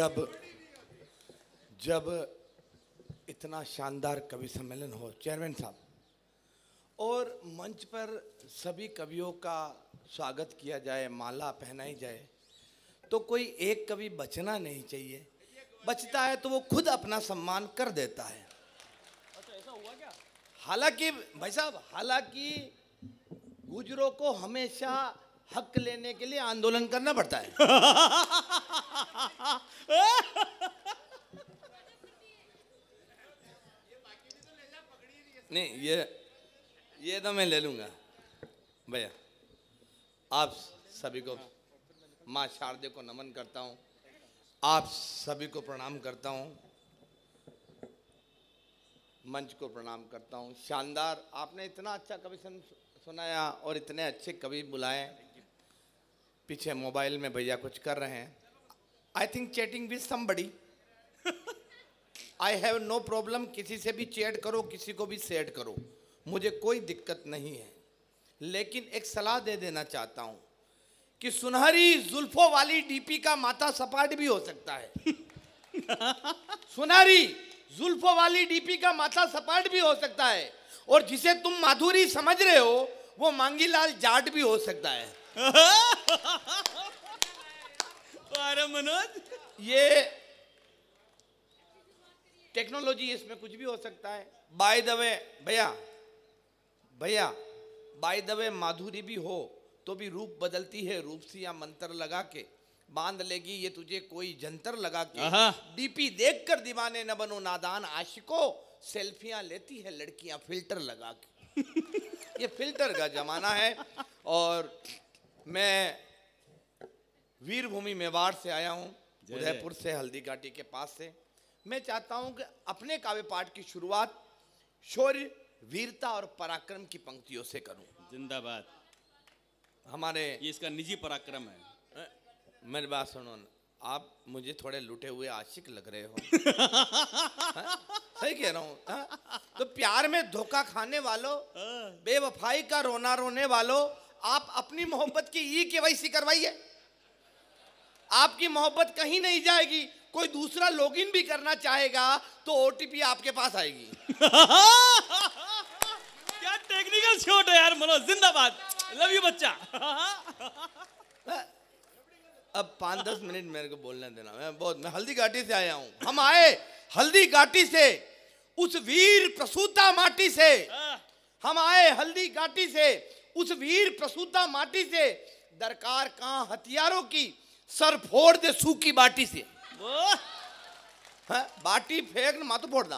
जब जब इतना शानदार कवि सम्मेलन हो चेयरमैन साहब और मंच पर सभी कवियों का स्वागत किया जाए माला पहनाई जाए तो कोई एक कवि बचना नहीं चाहिए बचता है तो वो खुद अपना सम्मान कर देता है अच्छा ऐसा हुआ क्या हालांकि भाई साहब हालांकि गुजरों को हमेशा हक लेने के लिए आंदोलन करना पड़ता है नहीं ये ये तो मैं ले लूंगा भैया आप सभी को माँ शारदे को नमन करता हूँ आप सभी को प्रणाम करता हूँ मंच को प्रणाम करता हूँ शानदार आपने इतना अच्छा कवि सुनाया और इतने अच्छे कवि बुलाए पीछे मोबाइल में भैया कुछ कर रहे हैं I think chatting with somebody I have no problem किसी से भी चैट करो किसी को भी सेट करो मुझे कोई दिक्कत नहीं है लेकिन एक सलाह दे देना चाहता हूँ कि सुनहरी जुल्फों वाली डीपी का माता सपाट भी हो सकता है सुनहरी जुल्फों वाली डीपी का माथा सपाट भी हो सकता है और जिसे तुम माधुरी समझ रहे हो वो मांगीलाल जाट भी हो सकता है मनोज ये टेक्नोलॉजी इसमें कुछ भी हो सकता है बाय द वे भैया भैया बाय द वे माधुरी भी हो तो भी रूप बदलती है रूप सी या मंत्र लगा के बांध लेगी ये तुझे कोई जंतर लगा के डीपी देखकर दीवाने न बनो नादान आशिको सेल्फियां लेती है लड़कियां फिल्टर लगा के ये फिल्टर का जमाना है और मैं वीरभूमि मेवाड़ से आया हूँ उदयपुर से हल्दी घाटी के पास से मैं चाहता हूँ कि अपने काव्य पाठ की शुरुआत शौर्य वीरता और पराक्रम की पंक्तियों से करूँ जिंदाबाद हमारे ये इसका निजी पराक्रम है मेरी बात सुनो आप मुझे थोड़े लुटे हुए आशिक लग रहे हो हाँ? सही कह रहा हूँ हाँ? तो प्यार में धोखा खाने वालों हाँ। बेवफाई का रोना रोने वालों आप अपनी मोहब्बत की ई केवाईसी करवाइए आपकी मोहब्बत कहीं नहीं जाएगी कोई दूसरा लॉगिन भी करना चाहेगा तो ओटीपी आपके पास आएगी क्या टेक्निकल शॉट है यार मनोज जिंदाबाद लव यू बच्चा अब पांच दस मिनट मेरे को बोलने देना मैं बहुत मैं हल्दी घाटी से आया हूं हम आए हल्दी घाटी से उस वीर प्रसूता माटी से हाँ। हम आए हल्दी घाटी से उस वीर प्रसूता माटी से दरकार कहा हथियारों की सर फोड़ दे सूखी बाटी से हाँ, बाटी फेंक मातो फोड़ दा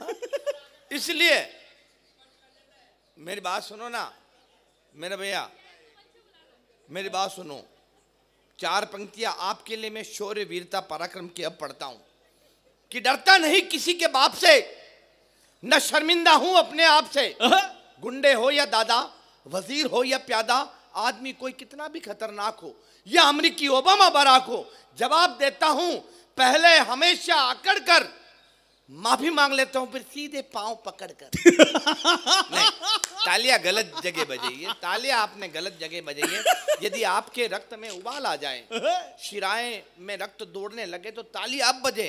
हाँ, इसलिए मेरी बात सुनो ना मेरे भैया मेरी बात सुनो चार पंक्तियां आपके लिए मैं शौर्य वीरता पराक्रम की अब पढ़ता हूं कि डरता नहीं किसी के बाप से न शर्मिंदा हूं अपने आप से गुंडे हो या दादा वजीर हो या प्यादा आदमी कोई कितना भी खतरनाक हो या अमरीकी ओबामा बराक हो जवाब देता हूं पहले हमेशा अकड़ कर माफी मांग लेता हूं फिर सीधे पांव पकड़ कर तालिया गलत जगह बजाई है तालिया आपने गलत जगह बजाई है यदि आपके रक्त में उबाल आ जाए शिराएं में रक्त दौड़ने लगे तो तालिया अब बजे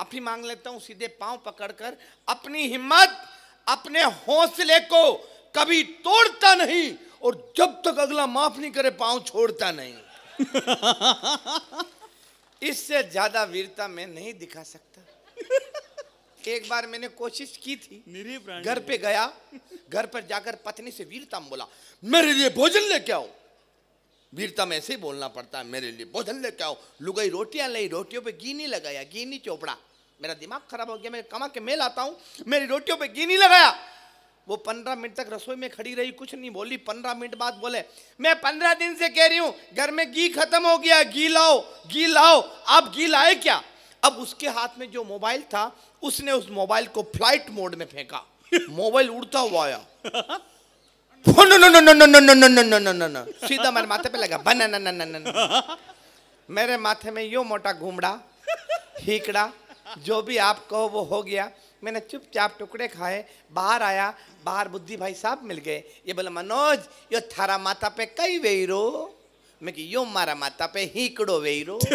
माफी मांग लेता हूं सीधे पांव पकड़कर अपनी हिम्मत अपने हौसले को कभी तोड़ता नहीं और जब तक अगला माफ नहीं करे पांव छोड़ता नहीं इससे ज्यादा वीरता मैं नहीं दिखा सकता एक बार मैंने कोशिश की थी घर पे गया घर पर जाकर पत्नी से वीरता बोला मेरे लिए भोजन लेके आओ वीरता में ऐसे ही बोलना पड़ता है मेरे लिए भोजन लेके आओ लुगाई रोटियां लाई रोटियों पे घी नहीं लगाया घी नहीं चोपड़ा मेरा दिमाग खराब हो गया मैं कमा के मैं लाता हूँ मेरी रोटियों पे घी नहीं लगाया वो पंद्रह मिनट तक रसोई में खड़ी रही कुछ नहीं बोली पंद्रह मिनट बाद बोले मैं पंद्रह दिन से कह रही हूँ घर में घी खत्म हो गया घी लाओ घी लाओ आप घी लाए क्या अब उसके हाथ में जो मोबाइल था उसने उस मोबाइल को फ्लाइट मोड में फेंका मोबाइल उड़ता हुआ आया सीधा मेरे माथे पे लगा बना मेरे माथे में यो मोटा घूमड़ा हीकड़ा जो भी आप कहो वो हो गया मैंने चुपचाप टुकड़े खाए बाहर आया बाहर बुद्धि भाई साहब मिल गए ये बोले मनोज यो थारा माता पे कई वेरो मैं कि यो मारा माता पे ही कड़ो वेरो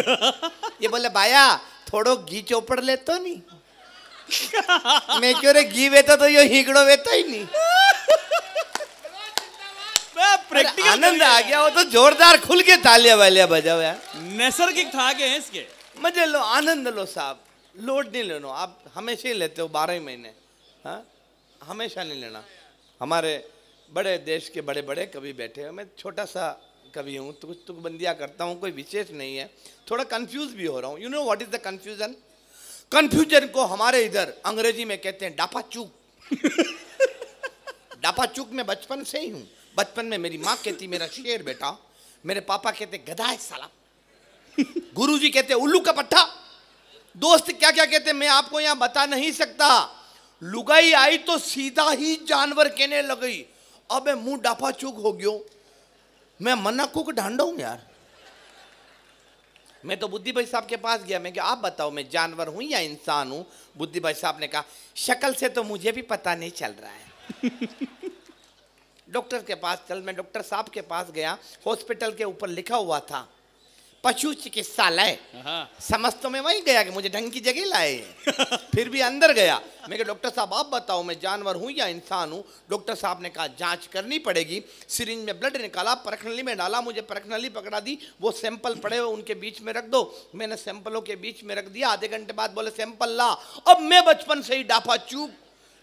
ये बोले बाया थोड़ो घी चोपड़ ले तो नहीं मैं क्यों रे घी वेता तो यो हिकड़ो वेता ही नहीं आनंद आ गया वो तो जोरदार खुल के तालियां वालिया बजा हुआ नैसर्गिक था के इसके मजे लो आनंद लो साहब लोड नहीं लेना आप हमेशा ही लेते हो बारह ही महीने हाँ हमेशा नहीं लेना हमारे बड़े देश के बड़े बड़े कवि बैठे हैं मैं छोटा सा कवि हूँ तो कुछ तुकबंदियाँ करता हूँ कोई विशेष नहीं है थोड़ा कंफ्यूज भी हो रहा हूँ you know what is the confusion confusion को हमारे इधर अंग्रेजी में कहते हैं डापा चूक डापा चूक मैं बचपन से ही हूँ बचपन में मेरी माँ कहती मेरा शेर बेटा मेरे पापा कहते गधा है साला गुरुजी कहते उल्लू का पट्टा दोस्त क्या क्या कहते मैं आपको यहां बता नहीं सकता लुगाई आई तो सीधा ही जानवर कहने लगी अब मुंह डाफा चूक हो गयो मैं मना कुक ढांडा हूं यार मैं तो बुद्धि भाई साहब के पास गया मैं कि आप बताओ मैं जानवर हूं या इंसान हूं बुद्धि भाई साहब ने कहा शक्ल से तो मुझे भी पता नहीं चल रहा है डॉक्टर के पास चल मैं डॉक्टर साहब के पास गया हॉस्पिटल के ऊपर लिखा हुआ था पशु चिकित्सालय हाँ। समझ तो मैं वहीं गया कि मुझे ढंग की जगह लाए फिर भी अंदर गया मैं कहा डॉक्टर साहब आप बताओ मैं जानवर हूँ या इंसान हूँ डॉक्टर साहब ने कहा जांच करनी पड़ेगी सिरिंज में ब्लड निकाला परखनली में डाला मुझे परखनली पकड़ा दी वो सैंपल पड़े हुए उनके बीच में रख दो मैंने सैंपलों के बीच में रख दिया आधे घंटे बाद बोले सैंपल ला अब मैं बचपन से ही डाफा चूप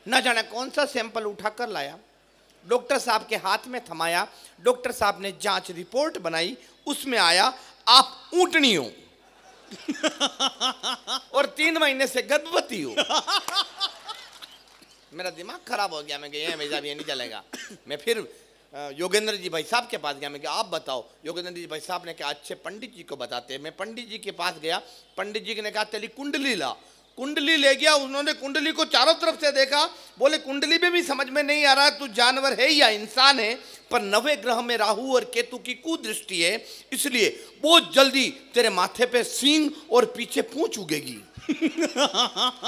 न जाने कौन सा सैंपल उठा कर लाया डॉक्टर साहब के हाथ में थमाया डॉक्टर साहब ने जांच रिपोर्ट बनाई उसमें आया आप ऊटनी हो और तीन महीने से गर्भवती हो मेरा दिमाग खराब हो गया मैं ये मेरा ये नहीं चलेगा मैं फिर योगेंद्र जी भाई साहब के पास गया मैं आप बताओ योगेंद्र जी भाई साहब ने कहा अच्छे पंडित जी को बताते हैं मैं पंडित जी के पास गया पंडित जी ने कहा तेरी कुंडली ला कुंडली ले गया उन्होंने कुंडली को चारों तरफ से देखा बोले कुंडली में भी समझ में नहीं आ रहा तू जानवर है या इंसान है पर नवे ग्रह में राहु और केतु की कुदृष्टि है इसलिए बहुत जल्दी तेरे माथे पे सींग और पीछे पूछ उगेगी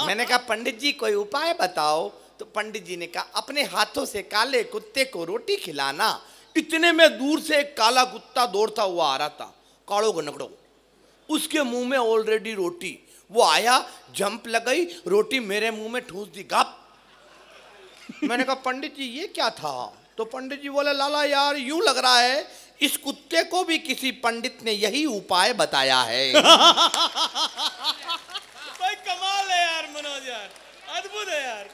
मैंने कहा पंडित जी कोई उपाय बताओ तो पंडित जी ने कहा अपने हाथों से काले कुत्ते को रोटी खिलाना इतने में दूर से एक काला कुत्ता दौड़ता हुआ आ रहा था काड़ो गनकड़ो उसके मुंह में ऑलरेडी रोटी वो आया जंप लगाई रोटी मेरे मुंह में ठूस दी गप मैंने कहा पंडित जी ये क्या था तो पंडित जी बोले लाला यार यूं लग रहा है इस कुत्ते को भी किसी पंडित ने यही उपाय बताया है भाई कमाल है यार मनोज यार अद्भुत है यार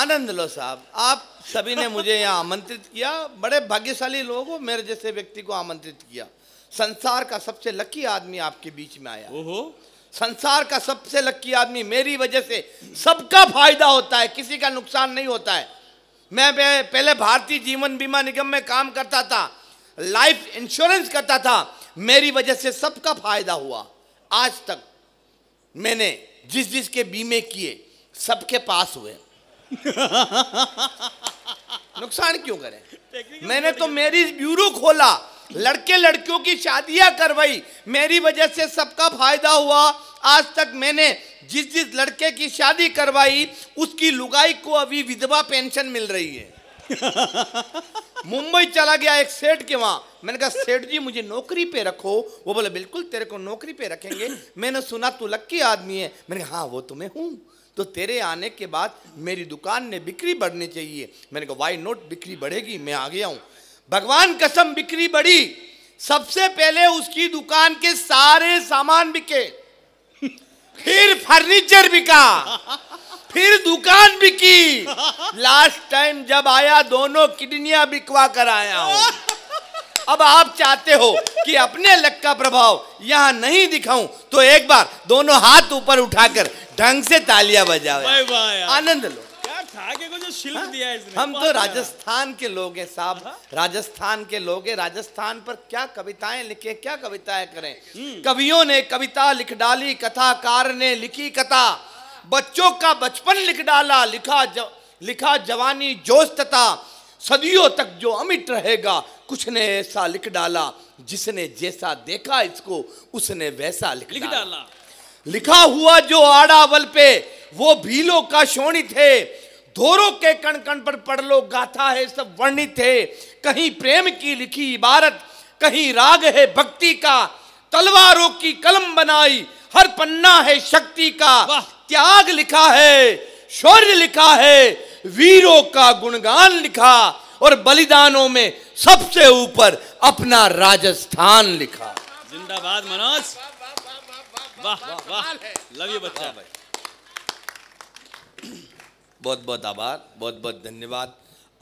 आनंद लो साहब आप सभी ने मुझे यहाँ आमंत्रित किया बड़े भाग्यशाली लोग मेरे जैसे व्यक्ति को आमंत्रित किया संसार का सबसे लकी आदमी आपके बीच में आया ओहो संसार का सबसे लक्की आदमी मेरी वजह से सबका फायदा होता है किसी का नुकसान नहीं होता है मैं पहले भारतीय जीवन बीमा निगम में काम करता था लाइफ इंश्योरेंस करता था मेरी वजह से सबका फायदा हुआ आज तक मैंने जिस जिस के बीमे किए सबके पास हुए नुकसान क्यों करें मैंने तो मेरी ब्यूरो खोला लड़के लड़कियों की शादियां करवाई मेरी वजह से सबका फायदा हुआ आज तक मैंने जिस जिस लड़के की शादी करवाई उसकी लुगाई को अभी विधवा पेंशन मिल रही है मुंबई चला गया एक सेठ के वहां मैंने कहा सेठ जी मुझे नौकरी पे रखो वो बोले बिल्कुल तेरे को नौकरी पे रखेंगे मैंने सुना तू लक्की आदमी है मैंने कहा हाँ वो तो मैं हूं तो तेरे आने के बाद मेरी दुकान ने बिक्री बढ़नी चाहिए मैंने कहा वाई नोट बिक्री बढ़ेगी मैं आ गया हूं भगवान कसम बिक्री बड़ी सबसे पहले उसकी दुकान के सारे सामान बिके फिर फर्नीचर बिका फिर दुकान बिकी लास्ट टाइम जब आया दोनों किडनिया बिकवा कर आया हूं अब आप चाहते हो कि अपने लक का प्रभाव यहाँ नहीं दिखाऊं तो एक बार दोनों हाथ ऊपर उठाकर ढंग से तालियां बजाओ आनंद लो आगे को जो शिल्प हाँ? दिया है इसने हम तो राजस्थान के लोग हैं साहब हाँ? राजस्थान के लोग हैं राजस्थान पर क्या कविताएं लिखे क्या कविताएं करें हम्म। कवियों ने कविता लिख डाली कथाकार ने लिखी कथा बच्चों का बचपन लिख डाला लिखा ज, लिखा जवानी जोश तथा सदियों तक जो अमिट रहेगा कुछ ने ऐसा लिख डाला जिसने जैसा देखा इसको उसने वैसा लिख, लिख डाला लिखा हुआ जो आड़ावल पे वो भीलों का शोणित है धोरों के कण कण पर पढ़ लो गाथा है सब वर्णित है कहीं प्रेम की लिखी इबारत कहीं राग है भक्ति का तलवारों की कलम बनाई हर पन्ना है शक्ति का त्याग लिखा है शौर्य लिखा है वीरों का गुणगान लिखा और बलिदानों में सबसे ऊपर अपना राजस्थान लिखा जिंदाबाद मनोज वाह वाह वाह लव यू बच्चा भाई बहुत बहुत आभार बहुत बहुत धन्यवाद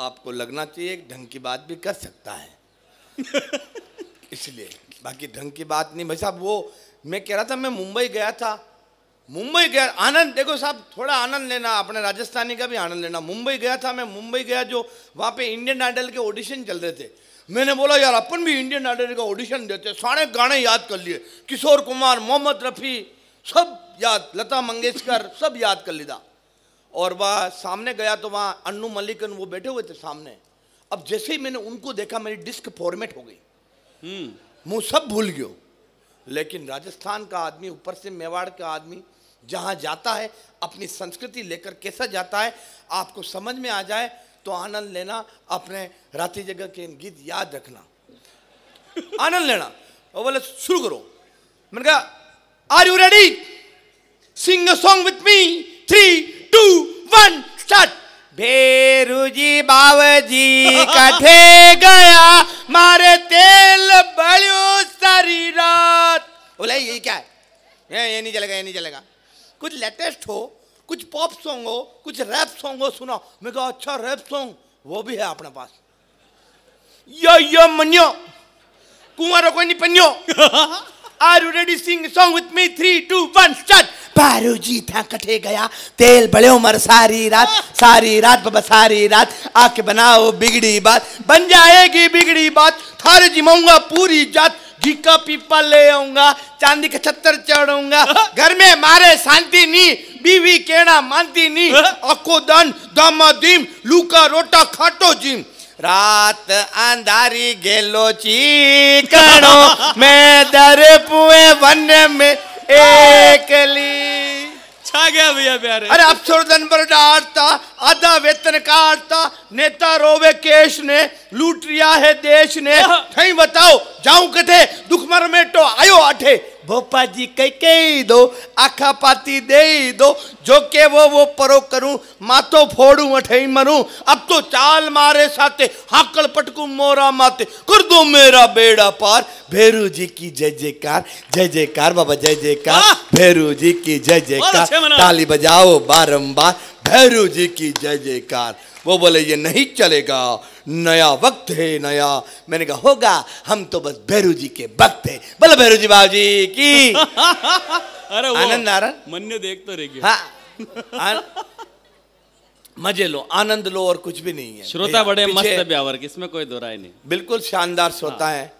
आपको लगना चाहिए एक ढंग की बात भी कर सकता है इसलिए बाकी ढंग की बात नहीं भाई साहब वो मैं कह रहा था मैं मुंबई गया था मुंबई गया आनंद देखो साहब थोड़ा आनंद लेना अपने राजस्थानी का भी आनंद लेना मुंबई गया था मैं मुंबई गया जो वहाँ पे इंडियन आइडल के ऑडिशन चल रहे थे मैंने बोला यार अपन भी इंडियन आइडल का ऑडिशन देते सारे गाने याद कर लिए किशोर कुमार मोहम्मद रफ़ी सब याद लता मंगेशकर सब याद कर लिया और वह सामने गया तो वहाँ अन्नू मल्लिकन वो बैठे हुए थे सामने अब जैसे ही मैंने उनको देखा मेरी डिस्क फॉर्मेट हो गई हम्म। मुँह सब भूल गयो लेकिन राजस्थान का आदमी ऊपर से मेवाड़ का आदमी जहाँ जाता है अपनी संस्कृति लेकर कैसा जाता है आपको समझ में आ जाए तो आनंद लेना अपने राति जगह के गीत याद रखना आनंद लेना और बोले शुरू करो मैंने कहा are you ready sing a song with me three two one start Bheruji बावजी कठे गया मारे तेल बलियो सारी रात बोला ये क्या है ये नहीं चलेगा ये नहीं चलेगा कुछ लेटेस्ट हो कुछ पॉप सॉन्ग हो कुछ रैप सॉन्ग हो सुना मैं कहा अच्छा रैप सॉन्ग वो भी है अपने पास यो यो मनियो कुंवर कोई नहीं पन्यो are you ready sing song with me three two one start पारू जी था कटे गया तेल बड़े उमर सारी रात सारी रात बाबा सारी रात आके बनाओ बिगड़ी बात बन जाएगी बिगड़ी बात थारे जिमाऊंगा पूरी जात घी का पीपा ले आऊंगा चांदी का छत्तर चढ़ूंगा घर में मारे शांति नी बीवी केड़ा मानती नी अको दन दम दीम लू का रोटा खाटो जीम रात अंधारी गेलो चीकनो मैं दर पुए वन में एकली खा गया भैया प्यारे अरे अब छोड़ दिन पर डांटता आधा वेतन काटता नेता रोवे केश ने लूट रिया है देश ने नहीं बताओ जाऊं कथे दुख मर में तो आयो अठे भोपा जी कई कई दो आखा पाती दे दो जो के वो वो परो करूं मातो फोड़ू अठे मरूं अब तो चाल मारे साथे हाकल पटकू मोरा माते कर दो मेरा बेड़ा पार भैरू जी की जय जयकार जय जयकार बाबा जय जयकार भैरू जी की जय जयकार ताली बजाओ बारंबार भैरव जी की जय जयकार वो बोले ये नहीं चलेगा नया वक्त है नया मैंने कहा होगा हम तो बस भैरू जी के वक्त है बोले भैरू जी बाबू जी की अरे आनंद नारायण मन्य देख तो रहेगी हाँ मजे लो आनंद लो और कुछ भी नहीं है श्रोता बड़े मस्त ब्यावर इसमें कोई दो नहीं बिल्कुल शानदार हाँ। श्रोता हाँ। है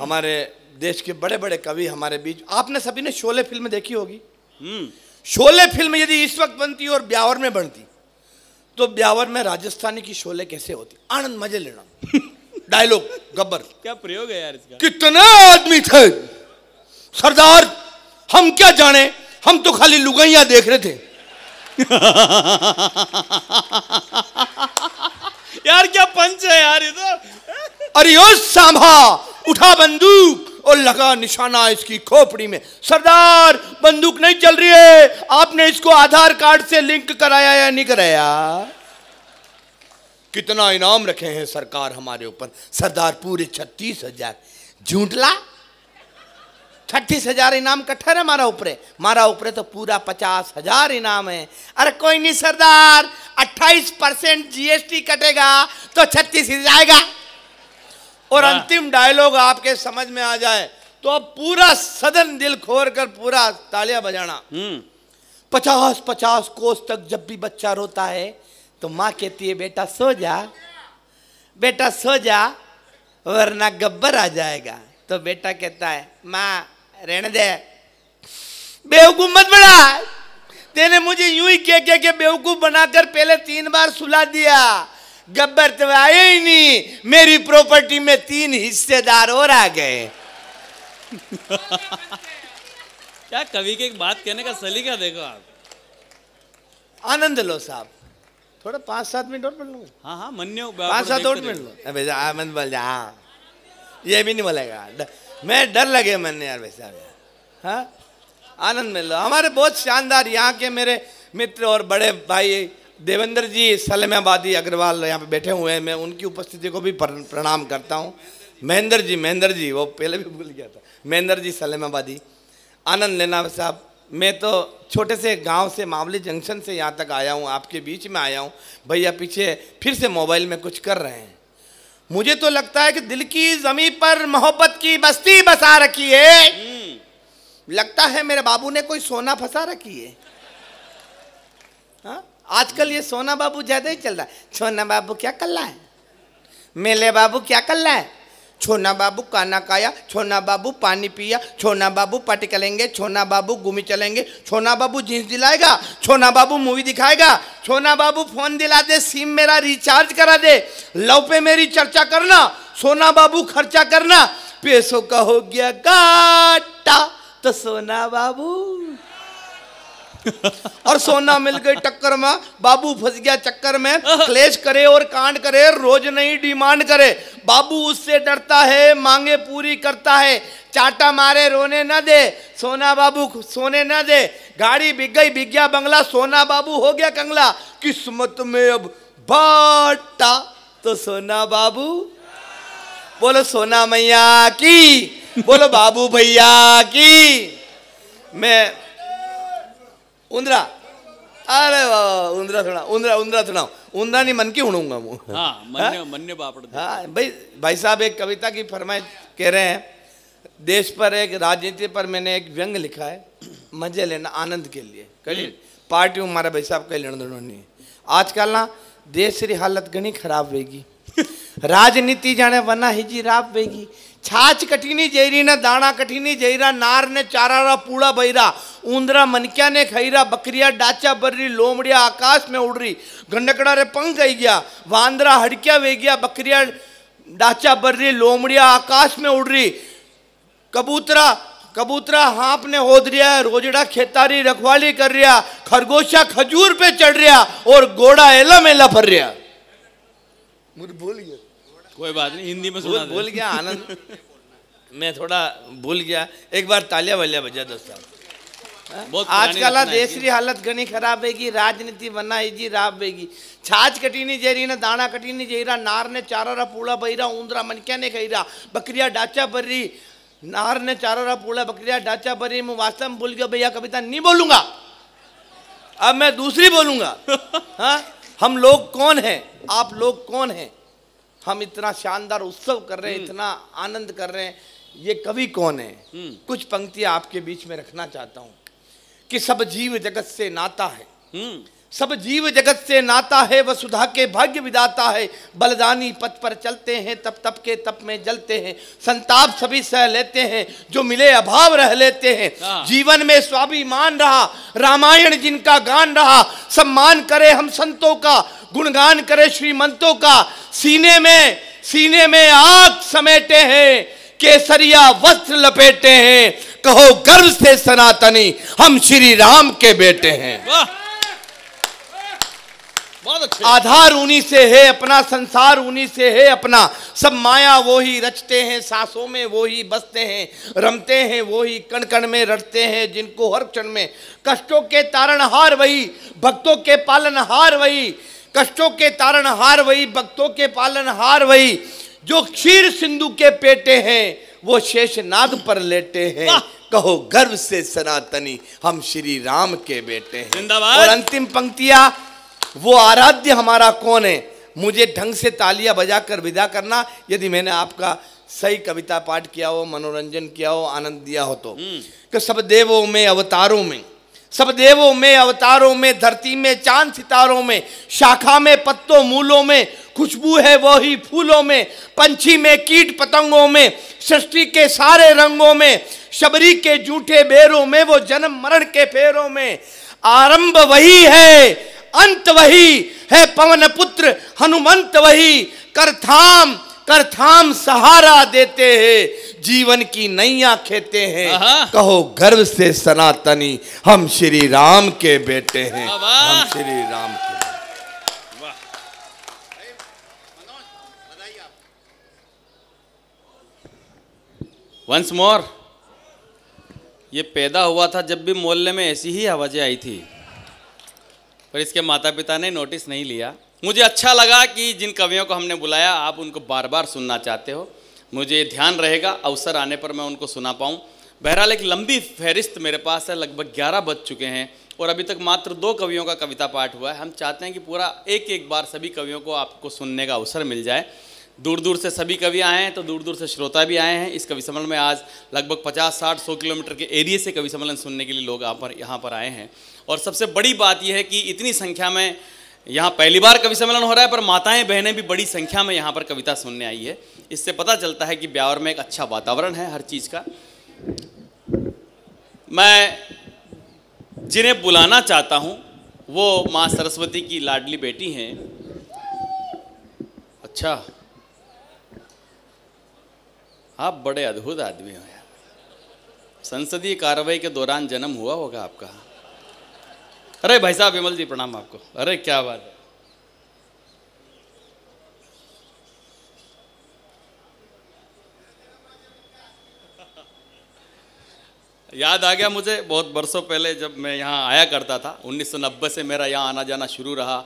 हमारे देश के बड़े बड़े कवि हमारे बीच आपने सभी ने शोले फिल्म देखी होगी हम्म। शोले फिल्म यदि इस वक्त बनती और ब्यावर में बनती तो ब्यावर में राजस्थानी की शोले कैसे होती आनंद मजे लेना डायलॉग गब्बर क्या प्रयोग है यार इसका कितने आदमी थे सरदार हम क्या जाने हम तो खाली लुगैया देख रहे थे यार क्या पंच है यार इधर तो? अरे ओ सांभा उठा बंदूक और लगा निशाना इसकी खोपड़ी में सरदार बंदूक नहीं चल रही है आपने इसको आधार कार्ड से लिंक कराया या नहीं कराया कितना इनाम रखे हैं सरकार हमारे ऊपर सरदार पूरे छत्तीस हजार झूठला छत्तीस हजार इनाम कट्ठर है मारा ऊपरे मारा ऊपरे तो पूरा पचास हजार इनाम है अरे कोई नहीं सरदार अट्ठाईस परसेंट जीएसटी कटेगा तो छत्तीस जाएगा और हाँ। अंतिम डायलॉग आपके समझ में आ जाए तो अब पूरा सदन दिल खोर कर पूरा तालियां बजाना हम्म। पचास पचास कोस तक जब भी बच्चा रोता है तो माँ कहती है बेटा सो जा बेटा सो जा वरना गब्बर आ जाएगा तो बेटा कहता है माँ रहने दे बेवकूफ मत बना तेने मुझे यूं ही कह के, के, के बेवकूफ बनाकर पहले तीन बार सुला दिया गब्बर तो आए ही नहीं मेरी प्रॉपर्टी में तीन हिस्सेदार और आ गए क्या कवि के एक बात कहने का सलीका देखो आप आनंद लो साहब थोड़ा पांच सात मिनट और मिल लो हाँ हाँ मन पांच सात और मिल लो आनंद बोल जा हाँ ये भी नहीं बोलेगा मैं डर लगे मन यार भाई साहब यार हाँ आनंद मिल लो हमारे बहुत शानदार यहाँ के मेरे मित्र और बड़े भाई देवेंद्र जी सलमाबादी अग्रवाल यहाँ पे बैठे हुए हैं मैं उनकी उपस्थिति को भी प्रणाम करता हूँ महेंद्र जी महेंद्र जी वो पहले भी भूल गया था महेंद्र जी सलेमाबादी आनंद लेना साहब मैं तो छोटे से गांव से मामले जंक्शन से यहाँ तक आया हूँ आपके बीच में आया हूँ भैया पीछे फिर से मोबाइल में कुछ कर रहे हैं मुझे तो लगता है कि दिल की जमी पर मोहब्बत की बस्ती बसा रखी है हम्म। लगता है मेरे बाबू ने कोई सोना फंसा रखी है हाँ आजकल ये सोना बाबू ज़्यादा ही चल रहा है छोना बाबू क्या कर रहा है मेले बाबू क्या कर रहा है छोना बाबू काना काया छोना बाबू पानी पिया छोना बाबू पट करेंगे छोना बाबू घूमी चलेंगे छोना बाबू जींस दिलाएगा छोना बाबू मूवी दिखाएगा छोना बाबू फोन दिला दे सिम मेरा रिचार्ज करा दे लव पे मेरी चर्चा करना सोना बाबू खर्चा करना पैसों का हो गया काटा तो सोना बाबू और सोना मिल गई टक्कर में बाबू फंस गया चक्कर में क्लेश करे और कांड करे रोज नहीं डिमांड करे बाबू उससे डरता है मांगे पूरी करता है चाटा मारे रोने न दे सोना बाबू सोने ना दे गाड़ी बिक गई बिक गया बंगला सोना बाबू हो गया कंगला किस्मत में अब बाटा तो सोना बाबू बोलो सोना मैया की बोलो बाबू भैया की मैं उंदरा अरे वाह उंदरा सुना उंदरा उंदरा सुनाओ उंदरा नहीं मन की उड़ूंगा वो हाँ मन्ने हाँ? मन्ने बापड़ हाँ भाई भाई साहब एक कविता की फरमाए कह रहे हैं देश पर एक राजनीति पर मैंने एक व्यंग लिखा है मजे लेना आनंद के लिए कहीं हम्म। पार्टी हमारा भाई साहब कहीं लेना दोनों नहीं आजकल ना देश की हालत घनी खराब होगी राजनीति जाने वना ही जी राब वेगी छाछ कठिनी जयरी ने दाणा कठिनी जयरा नार ने चारारा पूड़ा बहरा ऊंदरा मनक्या ने खैरा बकरिया डाचा बर्री लोमड़िया आकाश में उड़ रही गंडकड़ा रे पंख गई गया वांदरा हड़किया वे गया बकरिया डाचा बर्री लोमड़िया आकाश में उड़ रही कबूतरा कबूतरा हाँप ने होद रिया रोजड़ा खेतारी रखवाली कर रिया खरगोशा खजूर पे चढ़ रिया और घोड़ा एला मेला फर रिया मुझे बोलिए कोई बात नहीं हिंदी में सुना भूल गया आनंद मैं थोड़ा भूल गया एक बार तालिया वालिया बजा दो साहब हाँ? आजकल देश की हालत घनी खराब है कि राजनीति जी राब बेगी छाछ कटी नहीं जेरी ना दाना कटी नहीं जेरा नार ने चारा रा पूड़ा बहरा ऊंदरा मनक्या ने खेरा बकरिया डाचा भर रही नार ने चारा रहा पूड़ा बकरिया डाचा भर रही मैं वास्तव में भूल गया भैया कविता नहीं बोलूंगा अब मैं दूसरी बोलूंगा हाँ? हम लोग कौन हैं आप लोग कौन हैं हम इतना शानदार उत्सव कर रहे हैं हम्म। इतना आनंद कर रहे हैं ये कवि कौन है हम्म। कुछ पंक्तियां आपके बीच में रखना चाहता हूं कि सब जीव जगत से नाता है हम्म। सब जीव जगत से नाता है सुधा के भाग्य विदाता है बलदानी पथ पर चलते हैं तप तप के तप में जलते हैं संताप सभी सह लेते हैं जो मिले अभाव रह लेते हैं हाँ। जीवन में स्वाभिमान रहा रामायण जिनका गान रहा सम्मान करे हम संतों का गुणगान करे श्रीमंतों का सीने में सीने में आग समेटे हैं केसरिया वस्त्र लपेटे हैं कहो गर्व से सनातनी हम श्री राम के बेटे हैं आधार उन्हीं से है अपना संसार उन्हीं से है अपना सब माया वो ही रचते हैं सांसों में वो ही बसते हैं रमते हैं वो ही कण कण में रटते हैं जिनको हर क्षण में कष्टों के तारण हार वही भक्तों के पालन हार वही कष्टों के तारण हार वही भक्तों के पालन हार वही जो क्षीर सिंधु के पेटे हैं वो शेष नाग पर लेटे हैं कहो गर्व से सनातनी हम श्री राम के बेटे हैं और अंतिम पंक्तियां वो आराध्य हमारा कौन है मुझे ढंग से तालियां बजाकर विदा करना यदि मैंने आपका सही कविता पाठ किया हो मनोरंजन किया हो आनंद दिया हो तो हम्म। कि सब देवों में अवतारों में सब देवों में अवतारों में धरती में चांद सितारों में शाखा में पत्तों मूलों में खुशबू है वो ही फूलों में पंछी में कीट पतंगों में सृष्टि के सारे रंगों में शबरी के जूठे बेरों में वो जन्म मरण के फेरों में आरंभ वही है अंत वही है पवन पुत्र हनुमंत वही करथाम कर थाम सहारा देते हैं जीवन की नैया खेते हैं कहो गर्व से सनातनी हम श्री राम के बेटे हैं हम श्री राम के वंस मोर ये पैदा हुआ था जब भी मोहल्ले में ऐसी ही आवाज़ें आई थी पर इसके माता पिता ने नोटिस नहीं लिया मुझे अच्छा लगा कि जिन कवियों को हमने बुलाया आप उनको बार बार सुनना चाहते हो मुझे ध्यान रहेगा अवसर आने पर मैं उनको सुना पाऊँ बहरहाल एक लंबी फहरिस्त मेरे पास है लगभग ग्यारह बज चुके हैं और अभी तक मात्र दो कवियों का कविता पाठ हुआ है हम चाहते हैं कि पूरा एक एक बार सभी कवियों को आपको सुनने का अवसर मिल जाए दूर दूर से सभी कवि आए हैं तो दूर दूर से श्रोता भी आए हैं इस कवि सम्मेलन में आज लगभग 50 60 100 किलोमीटर के एरिए से कवि सम्मेलन सुनने के लिए लोग यहाँ पर यहाँ पर आए हैं और सबसे बड़ी बात यह है कि इतनी संख्या में यहाँ पहली बार कवि सम्मेलन हो रहा है पर माताएं बहनें भी बड़ी संख्या में यहाँ पर कविता सुनने आई है इससे पता चलता है कि ब्यावर में एक अच्छा वातावरण है हर चीज़ का मैं जिन्हें बुलाना चाहता हूँ वो माँ सरस्वती की लाडली बेटी हैं अच्छा आप बड़े अद्भुत आदमी हो यार संसदीय कार्रवाई के दौरान जन्म हुआ होगा आपका अरे भाई साहब विमल जी प्रणाम आपको अरे क्या बात है याद आ गया मुझे बहुत बरसों पहले जब मैं यहाँ आया करता था 1990 से मेरा यहाँ आना जाना शुरू रहा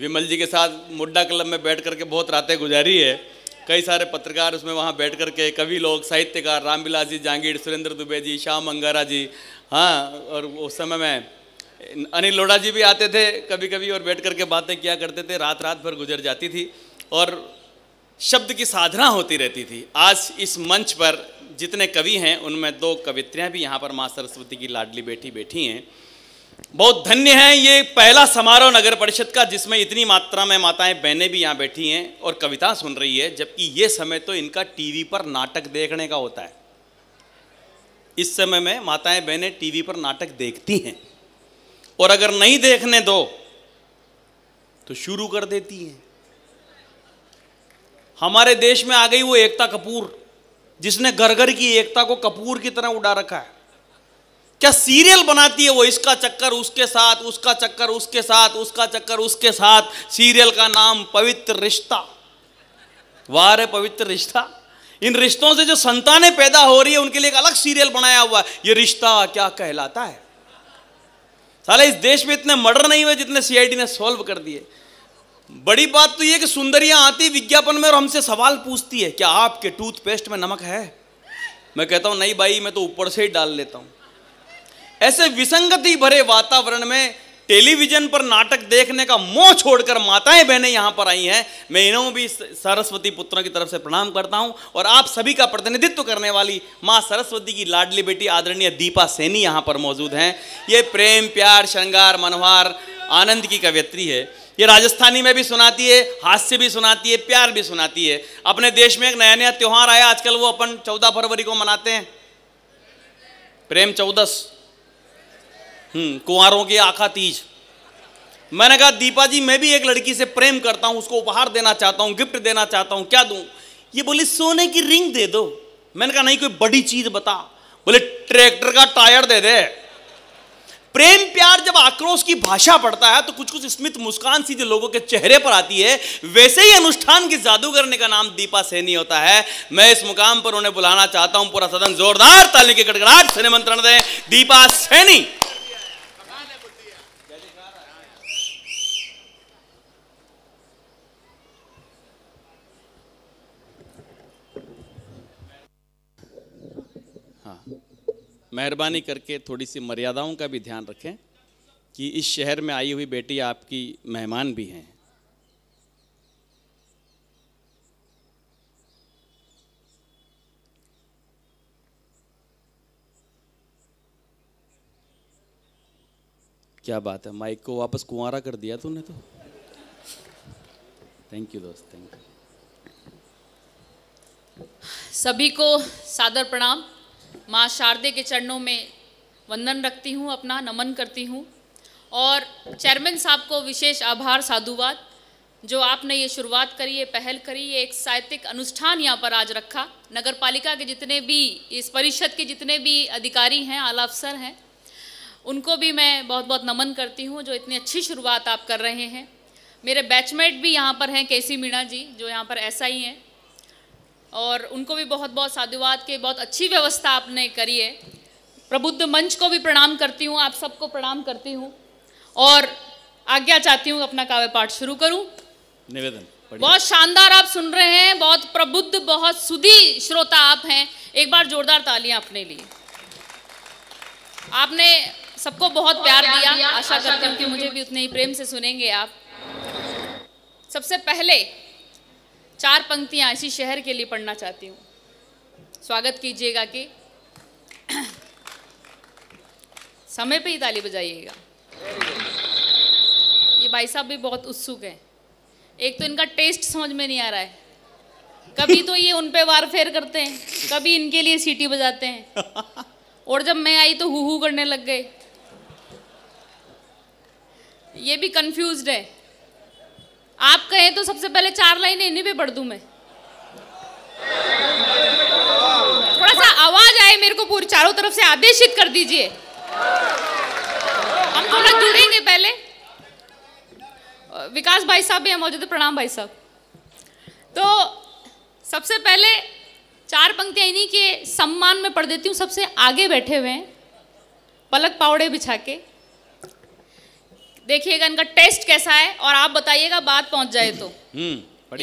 विमल जी के साथ मुड्डा क्लब में बैठ करके बहुत रातें गुजारी है कई सारे पत्रकार उसमें वहाँ बैठ करके कवि लोग साहित्यकार रामविलास जी जहांगीर सुरेंद्र दुबे जी श्याम अंगारा जी हाँ और उस समय में अनिल लोढ़ा जी भी आते थे कभी कभी और बैठ करके बातें किया करते थे रात रात भर गुजर जाती थी और शब्द की साधना होती रहती थी आज इस मंच पर जितने कवि हैं उनमें दो कवित्रियाँ भी यहाँ पर माँ सरस्वती की लाडली बेटी बैठी हैं बहुत धन्य है ये पहला समारोह नगर परिषद का जिसमें इतनी मात्रा में माताएं बहनें भी यहाँ बैठी हैं और कविता सुन रही है जबकि ये समय तो इनका टीवी पर नाटक देखने का होता है इस समय में माताएं बहनें टीवी पर नाटक देखती हैं और अगर नहीं देखने दो तो शुरू कर देती है हमारे देश में आ गई वो एकता कपूर जिसने घर घर की एकता को कपूर की तरह उड़ा रखा है क्या सीरियल बनाती है वो इसका चक्कर उसके साथ उसका चक्कर उसके साथ उसका चक्कर उसके साथ सीरियल का नाम पवित्र रिश्ता वार है पवित्र रिश्ता इन रिश्तों से जो संतानें पैदा हो रही है उनके लिए एक अलग सीरियल बनाया हुआ है ये रिश्ता क्या कहलाता है साला इस देश में इतने मर्डर नहीं हुए जितने सीआईडी ने सॉल्व कर दिए बड़ी बात तो यह कि सुंदरियां आती विज्ञापन में और हमसे सवाल पूछती है क्या आपके टूथपेस्ट में नमक है मैं कहता हूं नहीं भाई मैं तो ऊपर से ही डाल लेता हूं ऐसे विसंगति भरे वातावरण में टेलीविजन पर नाटक देखने का मोह छोड़कर माताएं बहनें यहां पर आई हैं मैं इन्हों भी सरस्वती पुत्रों की तरफ से प्रणाम करता हूं और आप सभी का प्रतिनिधित्व करने वाली माँ सरस्वती की लाडली बेटी आदरणीय दीपा सैनी यहां पर मौजूद हैं ये प्रेम प्यार श्रृंगार मनोहार आनंद की कवियत्री है ये राजस्थानी में भी सुनाती है हास्य भी सुनाती है प्यार भी सुनाती है अपने देश में एक नया नया त्यौहार आया आजकल वो अपन चौदह फरवरी को मनाते हैं प्रेम चौदस हम्म, कुंवरों की आखा तीज मैंने कहा दीपा जी मैं भी एक लड़की से प्रेम करता हूं उसको उपहार देना चाहता हूँ गिफ्ट देना चाहता हूं क्या दूँ ये बोली सोने की रिंग दे दो मैंने कहा नहीं कोई बड़ी चीज बता बोले ट्रैक्टर का टायर दे दे प्रेम प्यार जब आक्रोश की भाषा पड़ता है तो कुछ कुछ स्मित मुस्कान सी जो लोगों के चेहरे पर आती है वैसे ही अनुष्ठान के जादू करने का नाम दीपा सैनी होता है मैं इस मुकाम पर उन्हें बुलाना चाहता हूं पूरा सदन जोरदार ताली के गड़गड़ाहट से निमंत्रण दें दीपा सैनी मेहरबानी करके थोड़ी सी मर्यादाओं का भी ध्यान रखें कि इस शहर में आई हुई बेटी आपकी मेहमान भी हैं क्या बात है माइक को वापस कुंवारा कर दिया तूने तो थैंक यू दोस्त थैंक यू सभी को सादर प्रणाम माँ शारदे के चरणों में वंदन रखती हूँ अपना नमन करती हूँ और चेयरमैन साहब को विशेष आभार साधुवाद जो आपने ये शुरुआत करी ये पहल करी ये एक साहित्यिक अनुष्ठान यहाँ पर आज रखा नगर पालिका के जितने भी इस परिषद के जितने भी अधिकारी हैं आला अफसर हैं उनको भी मैं बहुत बहुत नमन करती हूँ जो इतनी अच्छी शुरुआत आप कर रहे हैं मेरे बैचमेट भी यहाँ पर हैं के सी मीणा जी जो यहाँ पर ऐसा ही हैं और उनको भी बहुत बहुत साधुवाद के बहुत अच्छी व्यवस्था आपने करी है प्रबुद्ध मंच को भी प्रणाम करती हूँ आप सबको प्रणाम करती हूँ और आज्ञा चाहती हूँ अपना काव्य पाठ शुरू करूँ निवेदन बहुत शानदार आप सुन रहे हैं बहुत प्रबुद्ध बहुत सुधी श्रोता आप हैं एक बार जोरदार तालियां अपने लिए आपने सबको बहुत प्यार दिया आशा करती हूँ कि मुझे भी उतने ही प्रेम से सुनेंगे आप सबसे पहले चार पंक्तियाँ इसी शहर के लिए पढ़ना चाहती हूँ स्वागत कीजिएगा कि समय पे ही ताली बजाइएगा ये भाई साहब भी बहुत उत्सुक हैं एक तो इनका टेस्ट समझ में नहीं आ रहा है कभी तो ये उन पे फेर करते हैं कभी इनके लिए सीटी बजाते हैं और जब मैं आई तो हु हु करने लग गए ये भी कंफ्यूज्ड है आप कहें तो सबसे पहले चार लाइन इन्हीं पे पढ़ दूं मैं थोड़ा सा आवाज आए मेरे को पूरी चारों तरफ से आदेशित कर दीजिए हम थोड़ा जुड़ेंगे पहले विकास भाई साहब भी हम मौजूद प्रणाम भाई साहब तो सबसे पहले चार पंक्तियां इन्हीं के सम्मान में पढ़ देती हूँ सबसे आगे बैठे हुए हैं पलक पावड़े बिछा के देखिएगा इनका टेस्ट कैसा है और आप बताइएगा बात पहुंच जाए तो हम्म,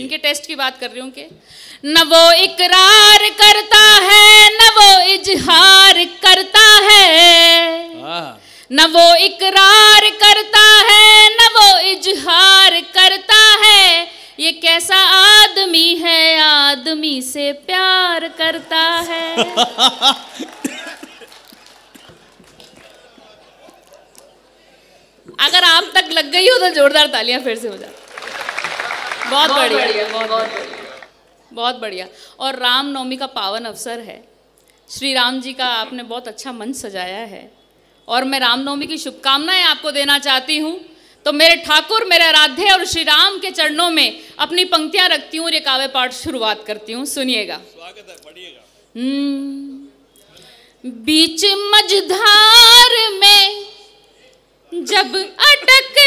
इनके टेस्ट की बात कर रही हूँ न वो इकरार करता है न वो इजहार करता है हाँ। न वो इकरार करता है न वो इजहार करता है ये कैसा आदमी है आदमी से प्यार करता है अगर आप तक लग गई हो तो जोरदार तालियां फिर से हो जाए बहुत बढ़िया बहुत बढ़िया और रामनवमी का पावन अवसर है श्री राम जी का आपने बहुत अच्छा मंच सजाया है और मैं रामनवमी की शुभकामनाएं आपको देना चाहती हूँ तो मेरे ठाकुर मेरे आराध्य और श्री राम के चरणों में अपनी पंक्तियां रखती हूँ और ये काव्य पाठ शुरुआत करती हूँ सुनिएगा स्वागत है हम्म। बीच मझधार में जब अटक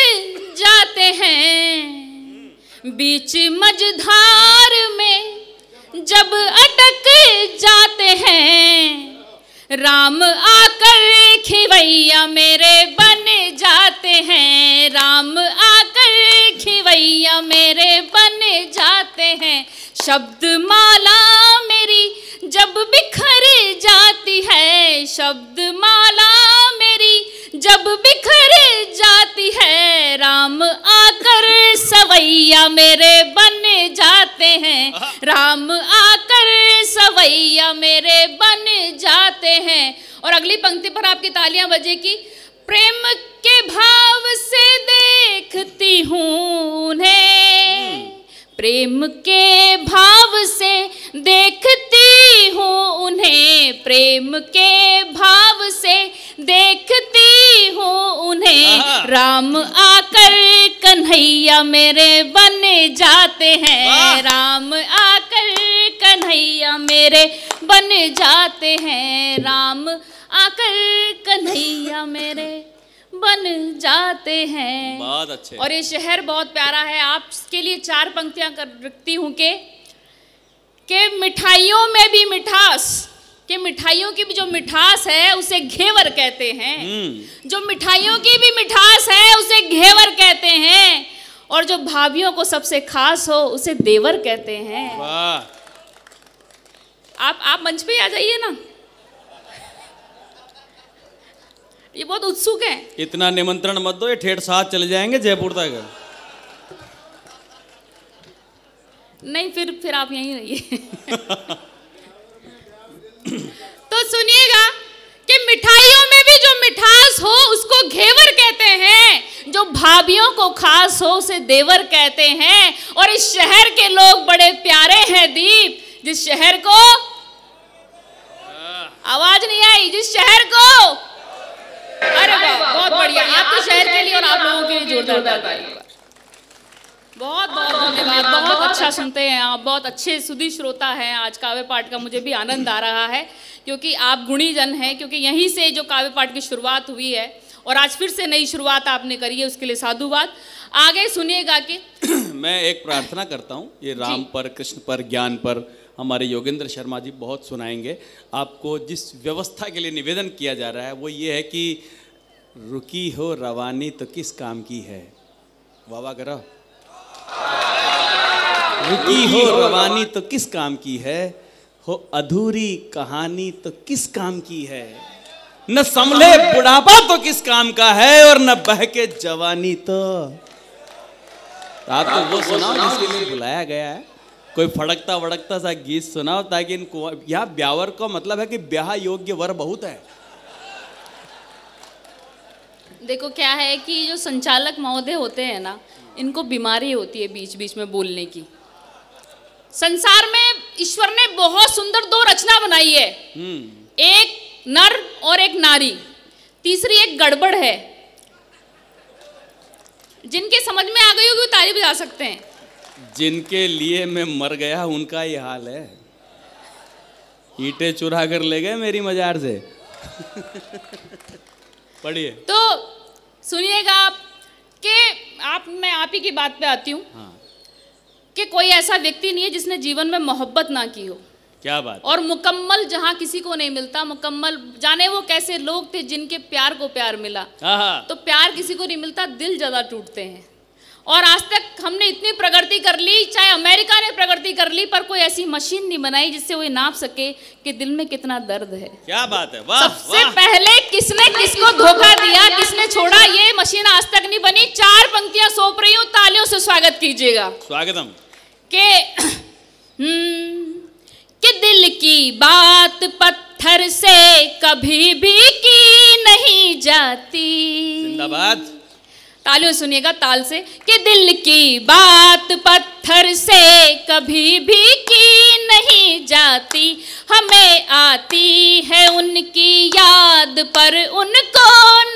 जाते हैं बीच मझधार में जब अटक जाते हैं राम आकर खिवैया मेरे बन जाते हैं राम आकर खिवैया मेरे बन जाते हैं शब्द माला मेरी जब बिखर जाती है शब्द माला मेरी जब बिखर जाती है राम आकर सवैया मेरे बन जाते हैं राम आकर सवैया मेरे बन जाते हैं और अगली पंक्ति पर आपकी तालियां बजे की प्रेम के भाव से देखती हूँ उन्हें हम्म। प्रेम के भाव से देखती हूँ उन्हें प्रेम के भाव से देखती हूँ उन्हें राम आकर कन्हैया मेरे बन जाते हैं राम आकर कन्हैया मेरे बन जाते हैं राम आकर कन्हैया मेरे बन जाते हैं बहुत अच्छे और ये शहर बहुत प्यारा है आपके लिए चार पंक्तियां कर रखती हूँ के के मिठाइयों में भी मिठास के मिठाइयों की भी जो मिठास है उसे घेवर कहते हैं हम्म। जो मिठाइयों की भी मिठास है उसे घेवर कहते हैं और जो भाभीियों को सबसे खास हो उसे देवर कहते हैं आप आप मंच पे आ जाइए ना ये बहुत उत्सुक है इतना निमंत्रण मत दो ये ठेठ साथ चले जाएंगे जयपुर तक नहीं फिर फिर आप यही रहिए तो सुनिएगा कि मिठाइयों में भी जो मिठास हो उसको घेवर कहते हैं जो भाभियों को खास हो उसे देवर कहते हैं और इस शहर के लोग बड़े प्यारे हैं दीप जिस शहर को हाँ। आवाज नहीं आई जिस शहर को अरे वाह बहुत बढ़िया आपके शहर के लिए और आप लोगों के लिए जोरदार तारीफ बहुत बहुत धन्यवाद बहुत अच्छा, अच्छा सुनते हैं आप बहुत अच्छे सुधी श्रोता हैं आज काव्य पाठ का मुझे भी आनंद आ रहा है क्योंकि आप गुणी जन हैं क्योंकि यहीं से जो काव्य पाठ की शुरुआत हुई है और आज फिर से नई शुरुआत आपने करी है उसके लिए साधुवाद आगे सुनिएगा कि मैं एक प्रार्थना करता हूँ ये राम पर कृष्ण पर ज्ञान पर हमारे योगेंद्र शर्मा जी बहुत सुनाएंगे आपको जिस व्यवस्था के लिए निवेदन किया जा रहा है वो ये है कि रुकी हो रवानी तो किस काम की है वाह करो रुकी हो रवानी तो किस काम की है हो अधूरी कहानी तो किस काम की है न समले बुढ़ापा तो किस काम का है और न बहके जवानी तो आपको तो वो सुना जिसके लिए बुलाया गया है कोई फड़कता वड़कता सा गीत सुनाओ ताकि इन यहाँ ब्यावर का मतलब है कि ब्याह योग्य वर बहुत है देखो क्या है कि जो संचालक महोदय होते हैं ना इनको बीमारी होती है बीच बीच में बोलने की संसार में ईश्वर ने बहुत सुंदर दो रचना बनाई है हम्म। एक नर और एक नारी तीसरी एक गड़बड़ है जिनके समझ में आ गई होगी वो ताली बजा सकते हैं जिनके लिए मैं मर गया उनका ही हाल है ईटे चुरा कर ले गए मेरी मजार से पढ़िए तो सुनिएगा आप कि आप मैं आप ही की बात पे आती हूँ हाँ। कि कोई ऐसा व्यक्ति नहीं है जिसने जीवन में मोहब्बत ना की हो क्या बात और मुकम्मल जहाँ किसी को नहीं मिलता मुकम्मल जाने वो कैसे लोग थे जिनके प्यार को प्यार मिला हाँ, हाँ। तो प्यार किसी को नहीं मिलता दिल ज्यादा टूटते हैं और आज तक हमने इतनी प्रगति कर ली चाहे अमेरिका ने प्रगति कर ली पर कोई ऐसी मशीन नहीं बनाई जिससे वो नाप सके कि दिल में कितना दर्द है क्या बात है वाह सबसे वाह। पहले किसने किसको धोखा दिया किसने छोड़ा ये मशीन आज तक नहीं बनी चार पंक्तियां सौंप रही हूँ तालियों से स्वागत कीजिएगा स्वागतम के हम्म, कि दिल की बात पत्थर से कभी भी की नहीं जाती जिंदाबाद तालियों सुनिएगा ताल से कि दिल की बात पत्थर से कभी भी की नहीं जाती हमें आती है उनकी याद पर उनको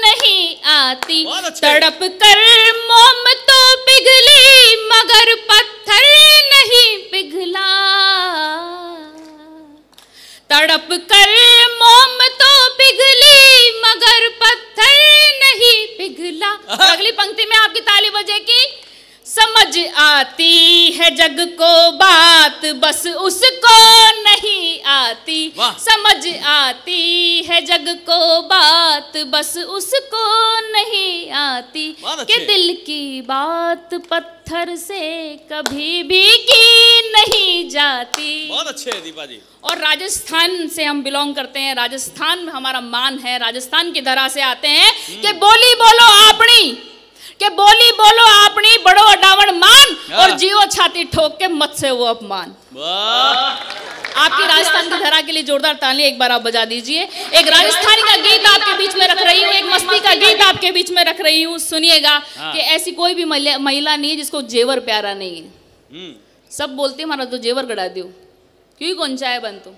नहीं आती तड़प कर मोम तो पिघली मगर पत्थर नहीं पिघला तड़प कर मोम तो पिघली मगर पत्थर नहीं पिघला अगली पंक्ति में आपकी ताली बजेगी समझ आती है जग को बात बस उसको नहीं आती समझ आती है जग को बात बस उसको नहीं आती कि दिल की बात पत्थर से कभी भी की नहीं जाती बहुत अच्छे है दीपा जी और राजस्थान से हम बिलोंग करते हैं राजस्थान में हमारा मान है राजस्थान की धरा से आते हैं कि हम्म। बोली बोलो आपनी के बोली बोलो आपनी बड़ो अडावण मान हाँ। और जीवो छाती ठोक के मत से वो अपमान आपकी राजस्थान की धरा के लिए जोरदार ताली एक बार आप बजा दीजिए एक राजस्थानी का गीत आपके बीच में रख रही हूँ एक मस्ती का गीत आपके बीच में रख रही हूँ सुनिएगा हाँ। कि ऐसी कोई भी महिला नहीं है जिसको जेवर प्यारा नहीं है हम्म। सब बोलते हमारा तो जेवर गड़ा दियो क्यों कौन चाहे बन तुम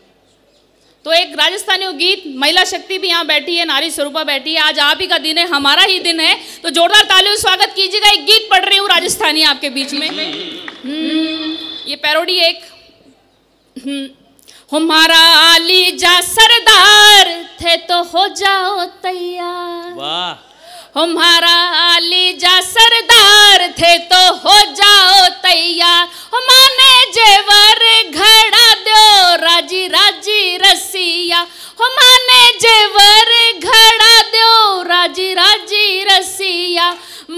तो एक राजस्थानी गीत महिला शक्ति भी यहाँ बैठी है नारी स्वरूपा बैठी है आज आप ही का दिन है हमारा ही दिन है तो जोरदार तालियों स्वागत कीजिएगा एक गीत पढ़ रही हूँ राजस्थानी आपके बीच में हम्म, ये पैरोडी एक हम्म, हमारा आली जा सरदार थे तो हो जाओ तैयार वाह हमारा आली जा सरदार थे तो हो जाओ तैयार हमारे जेवर घड़ा दो राजी राजी रसिया हमारे जेवर घड़ा दो राजी राजी रसिया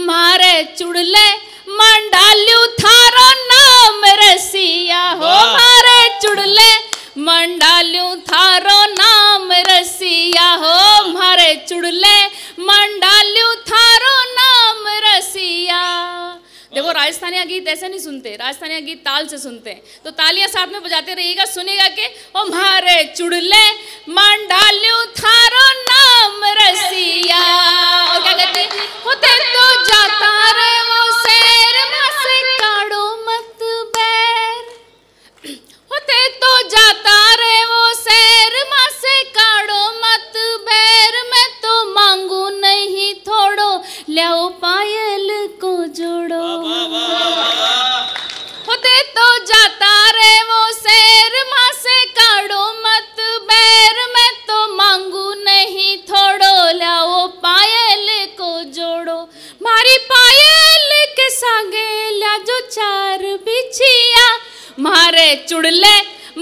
मारे चुड़ले मंडालू थारो नाम रसिया हो मारे चुड़ले मंडालू थारो नाम रसिया हो मारे चुड़ले मंडालू थारो नाम रसिया देखो राजस्थानी गीत ऐसे नहीं सुनते राजस्थानी गीत ताल से सुनते हैं तो तालियां साथ में बजाते रहिएगा सुनेगा के ओ मारे चुड़ले मंडालू थारो नाम रसिया और क्या कहते होते तो जाता रे वो शेर मसे काड़ो मत તે તો જાતા રહેવો શહેરમાં સે કાઢો મત બેર મેં તો માંગુ નહીં થોડો લ્યાઓ પાયલ કો જોડો તે તો જાતા રહેવો શહેરમાં સે કાઢો મત બેર મેં તો માંગુ નહીં થોડો લ્યાઓ પાયલ કો જોડો મારી પાયલ કે સાગે લ્યાજો ચાર बिछिया मारे चुड़ले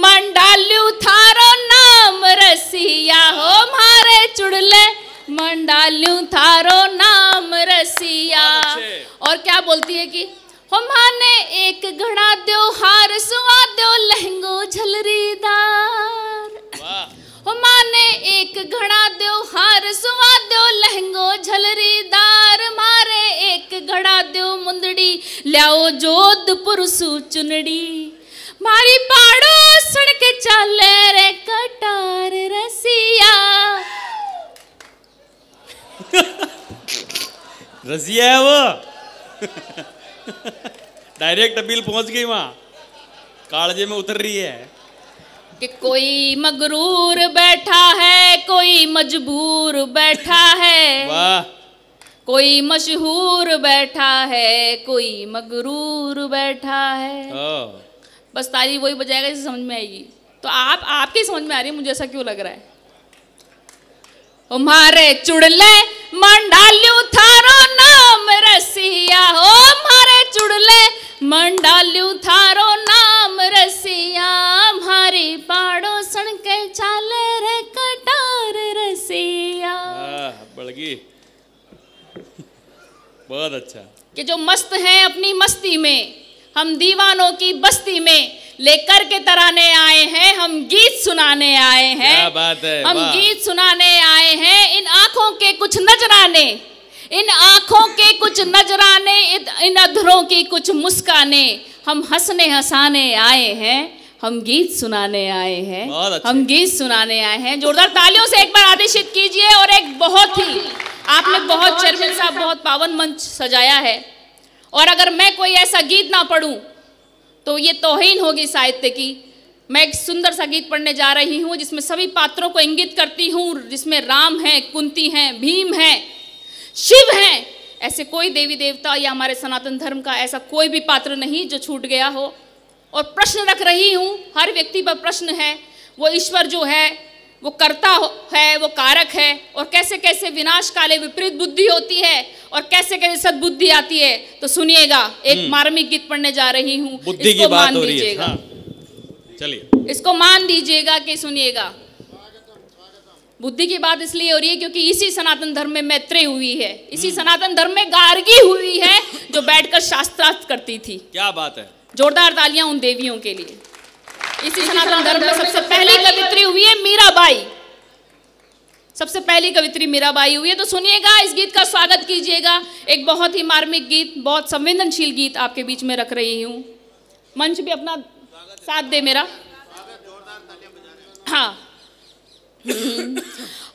मंडाल्यू थारो नाम रसिया हो मारे चुड़ले मंडाल्यू थारो नाम रसिया और क्या बोलती है कि हमारे एक घड़ा दो हार सुहा दो लहंगो झलरीदार हमाने एक घड़ा दो हार सुहा दो लहंगो झलरीदार मारे एक घड़ा दो मुंदड़ी लियाओ जोधपुर सु चुनड़ी मारी पाड़ो सुन के चले रे कटार रसिया रसिया है वो डायरेक्ट अपील पहुंच गई वहां कालजे में उतर रही है कि कोई मगरूर बैठा है कोई मजबूर बैठा है वाह कोई मशहूर बैठा है कोई मगरूर बैठा है बस ताली वही बजाएगा जिसे समझ में आएगी तो आप आपके समझ में आ रही है मुझे ऐसा क्यों लग रहा है मारे चुड़ले मंडाल्यू थारो नाम रसिया हो मारे चुड़ले मंडाल्यू थारो नाम रसिया मारी पाड़ो सुन के चाले रे कटार रसिया बड़गी बहुत अच्छा कि जो मस्त हैं अपनी मस्ती में हम दीवानों की बस्ती में लेकर के तराने आए हैं हम गीत सुनाने आए हैं क्या बात है हम गीत सुनाने आए हैं इन आंखों के कुछ नजराने इन आंखों के कुछ नजराने इन अधरों की कुछ मुस्काने हम हंसने हंसाने आए हैं हम गीत सुनाने आए हैं हम गीत सुनाने आए हैं जोरदार तालियों से एक बार आदेशित कीजिए और एक बहुत ही आपने बहुत चेयरमैन साहब बहुत पावन मंच सजाया है और अगर मैं कोई ऐसा गीत ना पढ़ूं तो ये तोहहीन होगी साहित्य की मैं एक सुंदर सा गीत पढ़ने जा रही हूँ जिसमें सभी पात्रों को इंगित करती हूँ जिसमें राम हैं कुंती हैं भीम हैं शिव हैं ऐसे कोई देवी देवता या हमारे सनातन धर्म का ऐसा कोई भी पात्र नहीं जो छूट गया हो और प्रश्न रख रही हूँ हर व्यक्ति पर प्रश्न है वो ईश्वर जो है वो करता है वो कारक है और कैसे कैसे विनाश काले विपरीत बुद्धि होती है और कैसे कैसे सदबुद्धि आती है तो सुनिएगा एक हम्म। मार्मिक गीत पढ़ने जा रही हूँ इसको मान दीजिएगा हाँ, चलिए इसको मान दीजिएगा कि सुनिएगा बुद्धि की बात इसलिए हो रही है क्योंकि इसी सनातन धर्म में मैत्री हुई है इसी हम्म। सनातन धर्म में गार्गी हुई है जो बैठकर शास्त्रार्थ करती थी क्या बात है जोरदार तालियां उन देवियों के लिए इसी सनातन धर्म में सबसे पहली कवित्री हुई है मीराबाई सबसे पहली कवित्री मीराबाई हुई है तो सुनिएगा इस गीत का स्वागत कीजिएगा एक बहुत ही मार्मिक गीत बहुत संवेदनशील गीत आपके बीच में रख रही हूँ मंच भी अपना साथ दे मेरा हाँ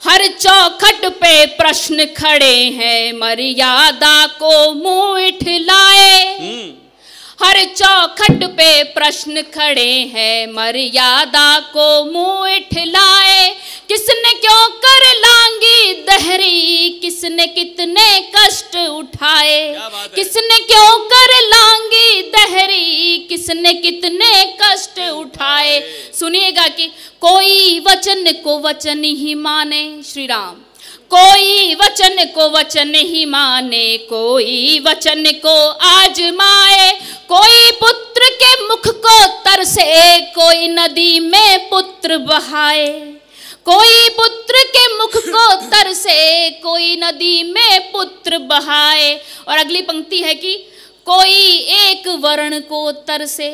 हर चौखट पे प्रश्न खड़े हैं मर्यादा को मुंह इठलाए हम्म। हर चौखट पे प्रश्न खड़े हैं मर्यादा को मुंह ठिलाए किसने क्यों कर लांगी दहरी किसने कितने कष्ट उठाए किसने क्यों कर लांगी दहरी किसने कितने कष्ट उठाए सुनिएगा कि कोई वचन को वचन ही माने श्री राम कोई वचन को वचन ही माने कोई वचन को आजमाए कोई पुत्र के मुख को तरसे कोई नदी में पुत्र बहाए कोई पुत्र के मुख को तरसे कोई नदी में पुत्र बहाए और अगली पंक्ति है कि कोई एक वर्ण को तरसे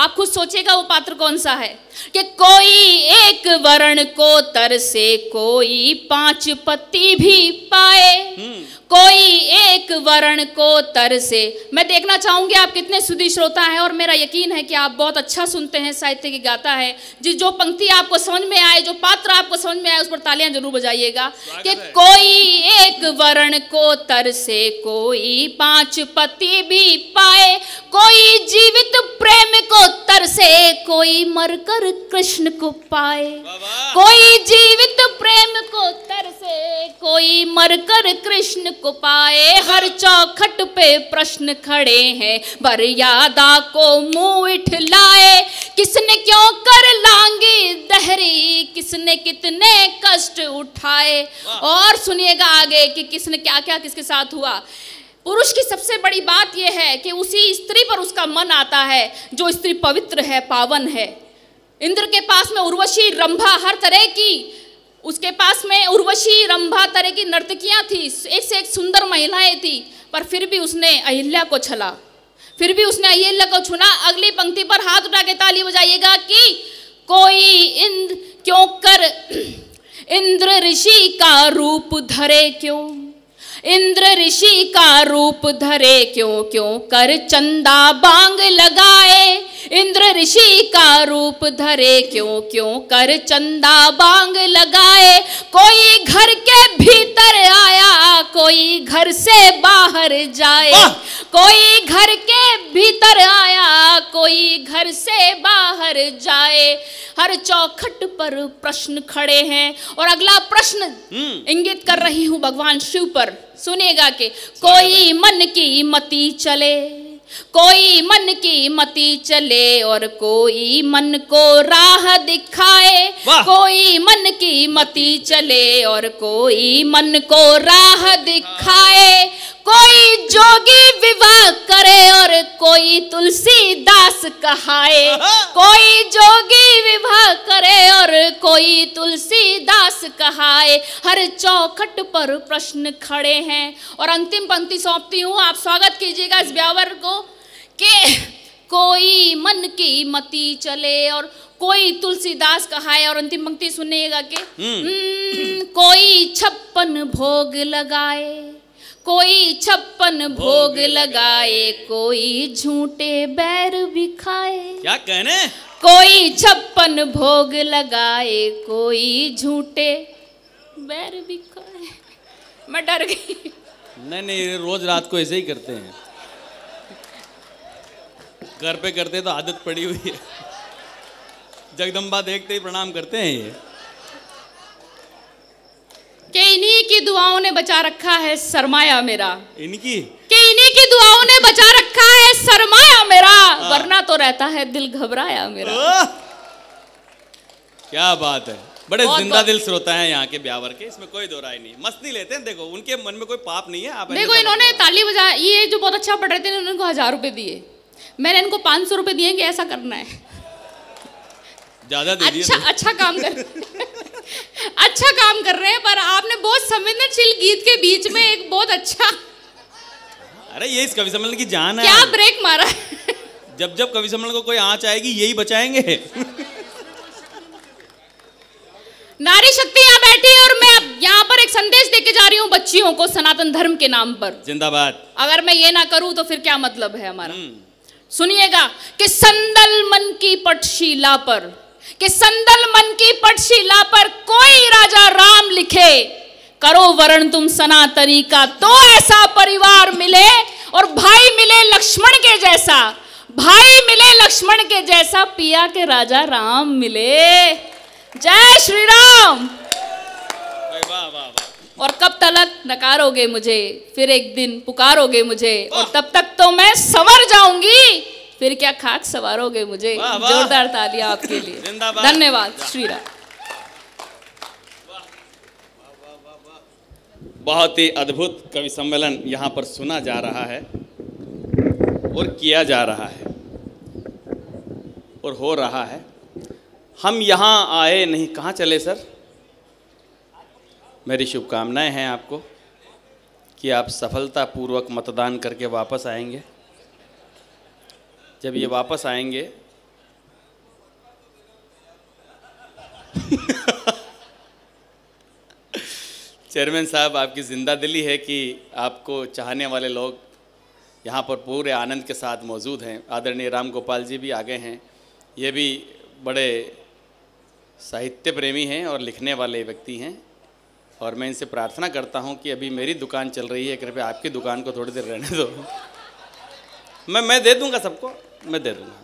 आप खुद सोचेगा वो पात्र कौन सा है कि कोई एक वर्ण को तरसे कोई पांच पत्ती भी पाए हम्म। कोई एक वर्ण को तरसे मैं देखना चाहूंगी आप कितने सुधी श्रोता हैं और मेरा यकीन है कि आप बहुत अच्छा सुनते हैं साहित्य की गाता है जिस जो पंक्ति आपको समझ में आए जो पात्र आपको समझ में आए उस पर तालियां जरूर बजाइएगा कि कोई एक वर्ण को तरसे कोई पांच पति भी पाए कोई जीवित प्रेम को तरसे कोई मरकर कृष्ण को पाए कोई जीवित प्रेम को तरसे कोई मरकर कृष्ण को पाए हर चौखट पे प्रश्न खड़े हैं बरियादा को मुंह इठलाए किसने क्यों कर लांगी दहरी किसने कितने कष्ट उठाए और सुनिएगा आगे कि किसने क्या क्या किसके साथ हुआ पुरुष की सबसे बड़ी बात यह है कि उसी स्त्री पर उसका मन आता है जो स्त्री पवित्र है पावन है इंद्र के पास में उर्वशी रंभा हर तरह की उसके पास में उर्वशी रंभा तरह की नर्तकियाँ थी एक से एक सुंदर महिलाएं थी पर फिर भी उसने अहिल्या को छला फिर भी उसने अहिल्या को छुना अगली पंक्ति पर हाथ उठा के ताली बजाइएगा कि कोई इंद्र क्यों कर इंद्र ऋषि का रूप धरे क्यों इंद्र ऋषि का रूप धरे क्यों क्यों कर चंदा बांग लगाए इंद्र ऋषि का रूप धरे क्यों क्यों कर चंदा बांग लगाए कोई घर के भीतर आया कोई घर से बाहर जाए कोई घर के भीतर आया कोई घर से बाहर जाए हर चौखट पर प्रश्न खड़े हैं और अगला प्रश्न हम्म। इंगित कर रही हूं भगवान शिव पर सुनेगा कि कोई मन की मती चले कोई मन की मती चले और कोई मन को राह दिखाए कोई मन की मती चले और कोई मन को राह दिखाए कोई जोगी विवाह करे और कोई तुलसीदास कहाए कोई जोगी विवाह करे और कोई तुलसीदास कहाए हर चौखट पर प्रश्न खड़े हैं और अंतिम पंक्ति सौंपती हूँ आप स्वागत कीजिएगा इस ब्यावर को के कोई मन की मती चले और कोई तुलसीदास कहा है और अंतिम पंक्ति सुनेगा के हम्म। हम्म, कोई छप्पन भोग लगाए कोई छप्पन भोग लगाए कोई झूठे बैर बिखाए क्या कहने कोई छप्पन भोग लगाए कोई झूठे बैर बिखाए मैं डर गई नहीं नहीं रोज रात को ऐसे ही करते हैं घर पे करते तो आदत पड़ी हुई है जगदम्बा देखते ही प्रणाम करते हैं ये के इन्हीं की दुआओं ने बचा रखा है सरमाया मेरा इनकी के इन्हीं की दुआओं ने बचा रखा है सरमाया मेरा आ, हाँ। वरना तो रहता है दिल घबराया मेरा आ, क्या बात है बड़े जिंदा दिल श्रोता है यहाँ के ब्यावर के इसमें कोई दो राय नहीं मस्ती लेते हैं देखो उनके मन में कोई पाप नहीं है आप देखो इन्होंने ताली बजा ये जो बहुत अच्छा पढ़ रहे थे उनको हजार रुपए दिए मैंने इनको पाँच सौ रुपये दिए कि ऐसा करना है ज़्यादा दे अच्छा तो। अच्छा काम कर अच्छा काम कर रहे हैं पर आपने बहुत संवेदनशील गीत के बीच में एक बहुत अच्छा अरे ये इस कवि सम्मेलन की जान है क्या ब्रेक मारा है? जब जब कवि सम्मेलन को कोई आँच आएगी यही बचाएंगे नारी शक्ति यहाँ बैठी है और मैं यहाँ पर एक संदेश देके जा रही हूँ बच्चियों को सनातन धर्म के नाम पर जिंदाबाद अगर मैं ये ना करूँ तो फिर क्या मतलब है हमारा हम्म। सुनिएगा कि संदल मन की पटशीला पर कि संदल मन की पटशिला पर कोई राजा राम लिखे करो वरण तुम सनातनी का तो ऐसा परिवार मिले और भाई मिले लक्ष्मण के जैसा भाई मिले लक्ष्मण के जैसा पिया के राजा राम मिले जय श्री राम वाह वाह वाह और कब तलक नकारोगे मुझे फिर एक दिन पुकारोगे मुझे और तब तक तो मैं संवर जाऊंगी फिर क्या खाक सवारोगे मुझे जोरदार तालियां आपके लिए धन्यवाद श्री राम बहुत ही अद्भुत कवि सम्मेलन यहाँ पर सुना जा रहा है और किया जा रहा है और हो रहा है हम यहाँ आए नहीं कहाँ चले सर मेरी शुभकामनाएं हैं आपको कि आप सफलतापूर्वक मतदान करके वापस आएंगे जब ये वापस आएंगे चेयरमैन साहब आपकी ज़िंदा दिली है कि आपको चाहने वाले लोग यहाँ पर पूरे आनंद के साथ मौजूद हैं आदरणीय राम गोपाल जी भी आ गए हैं ये भी बड़े साहित्य प्रेमी हैं और लिखने वाले व्यक्ति हैं और मैं इनसे प्रार्थना करता हूँ कि अभी मेरी दुकान चल रही है कृपया आपकी दुकान को थोड़ी देर रहने दो मैं मैं दे दूंगा सबको मैं दे दूंगा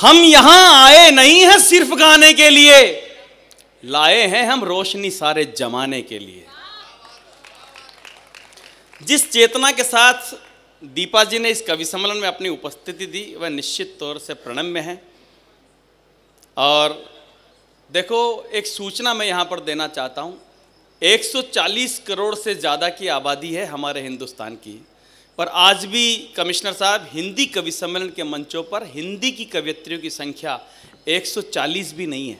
हम यहां आए नहीं हैं सिर्फ गाने के लिए लाए हैं हम रोशनी सारे जमाने के लिए जिस चेतना के साथ दीपा जी ने इस कवि सम्मेलन में अपनी उपस्थिति दी वह निश्चित तौर से प्रणम्य है और देखो एक सूचना मैं यहाँ पर देना चाहता हूँ 140 करोड़ से ज़्यादा की आबादी है हमारे हिंदुस्तान की पर आज भी कमिश्नर साहब हिंदी कवि सम्मेलन के मंचों पर हिंदी की कवियत्रियों की संख्या 140 भी नहीं है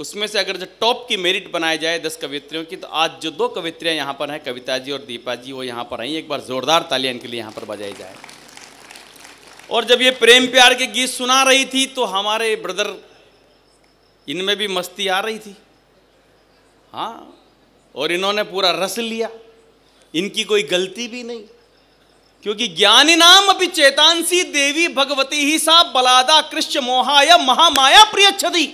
उसमें से अगर जो टॉप की मेरिट बनाई जाए दस कवित्रियों की तो आज जो दो कवित्रियाँ यहाँ पर हैं कविता जी और दीपा जी वो यहाँ पर आई एक बार ज़ोरदार तालियां के लिए यहाँ पर बजाई जाए और जब ये प्रेम प्यार के गीत सुना रही थी तो हमारे ब्रदर इनमें भी मस्ती आ रही थी हाँ और इन्होंने पूरा रस लिया इनकी कोई गलती भी नहीं क्योंकि ज्ञानी नाम अभी चेतांसी देवी भगवती ही सा बलादा कृष्ण मोहाया महामाया प्रिय छदी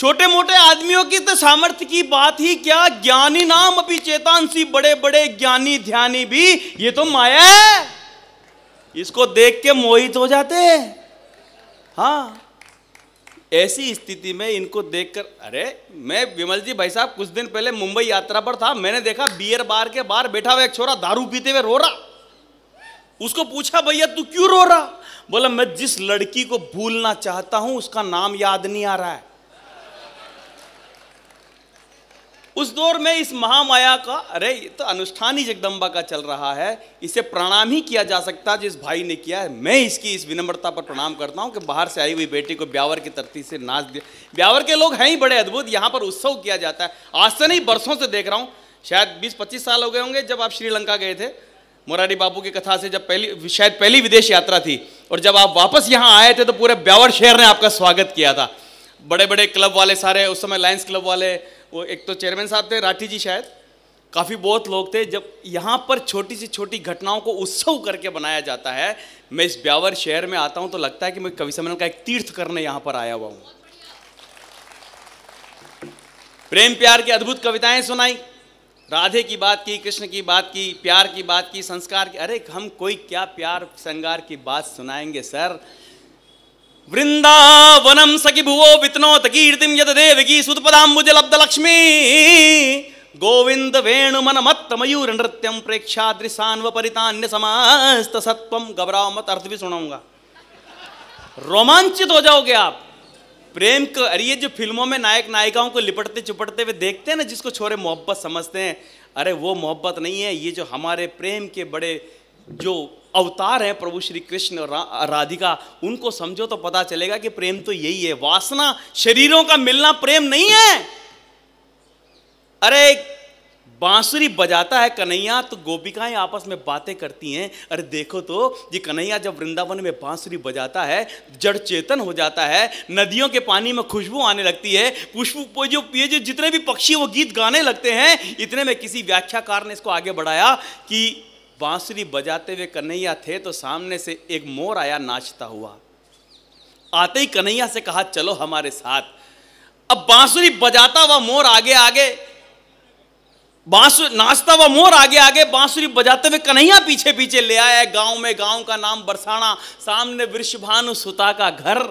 छोटे मोटे आदमियों की तो सामर्थ्य की बात ही क्या ज्ञानी नाम चेतन सी बड़े बड़े ज्ञानी ध्यानी भी ये तो माया है इसको देख के मोहित हो जाते हैं हाँ ऐसी स्थिति में इनको देखकर अरे मैं विमल जी भाई साहब कुछ दिन पहले मुंबई यात्रा पर था मैंने देखा बियर बार के बाहर बैठा हुआ एक छोरा दारू पीते हुए रो रहा उसको पूछा भैया तू क्यों रो रहा बोला मैं जिस लड़की को भूलना चाहता हूं उसका नाम याद नहीं आ रहा है उस दौर में इस महामाया का अरे तो अनुष्ठान ही जगदम्बा का चल रहा है इसे प्रणाम ही किया जा सकता जिस भाई ने किया है मैं इसकी इस विनम्रता पर प्रणाम करता हूँ कि बाहर से आई हुई बेटी को ब्यावर की तरती से नाच दिया ब्यावर के लोग हैं ही बड़े अद्भुत यहाँ पर उत्सव किया जाता है आज से नहीं बरसों से देख रहा हूँ शायद बीस पच्चीस साल हो गए होंगे जब आप श्रीलंका गए थे मुरारी बाबू की कथा से जब पहली शायद पहली विदेश यात्रा थी और जब आप वापस यहाँ आए थे तो पूरे ब्यावर शहर ने आपका स्वागत किया था बड़े बड़े क्लब वाले सारे उस समय लायंस क्लब वाले वो एक तो चेयरमैन साहब थे राठी जी शायद काफ़ी बहुत लोग थे जब यहाँ पर छोटी से छोटी घटनाओं को उत्सव करके बनाया जाता है मैं इस ब्यावर शहर में आता हूँ तो लगता है कि मैं कवि सम्मेलन का एक तीर्थ करने यहाँ पर आया हुआ हूँ प्रेम प्यार की अद्भुत कविताएं सुनाई राधे की बात की कृष्ण की बात की प्यार की बात की संस्कार की अरे हम कोई क्या प्यार श्रृंगार की बात सुनाएंगे सर वृंदावनम सखी भुवो वितनोत कीर्तिम यद सुतपदाबुज सुतपदाम्बुजलब्ध लक्ष्मी गोविंद वेणु मन मत मयूर नृत्यम प्रेक्षाद्रि सान्व परितान्य समस्त सत्व घबराओ मत अर्थ भी सुनाऊंगा रोमांचित हो जाओगे आप प्रेम को अरे ये जो फिल्मों में नायक नायिकाओं को लिपटते चिपटते हुए देखते हैं ना जिसको छोरे मोहब्बत समझते हैं अरे वो मोहब्बत नहीं है ये जो हमारे प्रेम के बड़े जो अवतार हैं प्रभु श्री कृष्ण और रा, राधिका उनको समझो तो पता चलेगा कि प्रेम तो यही है वासना शरीरों का मिलना प्रेम नहीं है अरे बांसुरी बजाता है कन्हैया तो गोपिकाएं आपस में बातें करती हैं अरे देखो तो ये कन्हैया जब वृंदावन में बांसुरी बजाता है जड़ चेतन हो जाता है नदियों के पानी में खुशबू आने लगती है पुष्प जो ये जो जितने भी पक्षी वो गीत गाने लगते हैं इतने में किसी व्याख्याकार ने इसको आगे बढ़ाया कि बांसुरी बजाते हुए कन्हैया थे तो सामने से एक मोर आया नाचता हुआ आते ही कन्हैया से कहा चलो हमारे साथ अब बांसुरी बजाता हुआ मोर आगे आगे बांसुरी नाचता हुआ मोर आगे आगे बांसुरी बजाते हुए कन्हैया पीछे पीछे ले आया गांव में गांव का नाम बरसाना सामने वृषभानु सुता का घर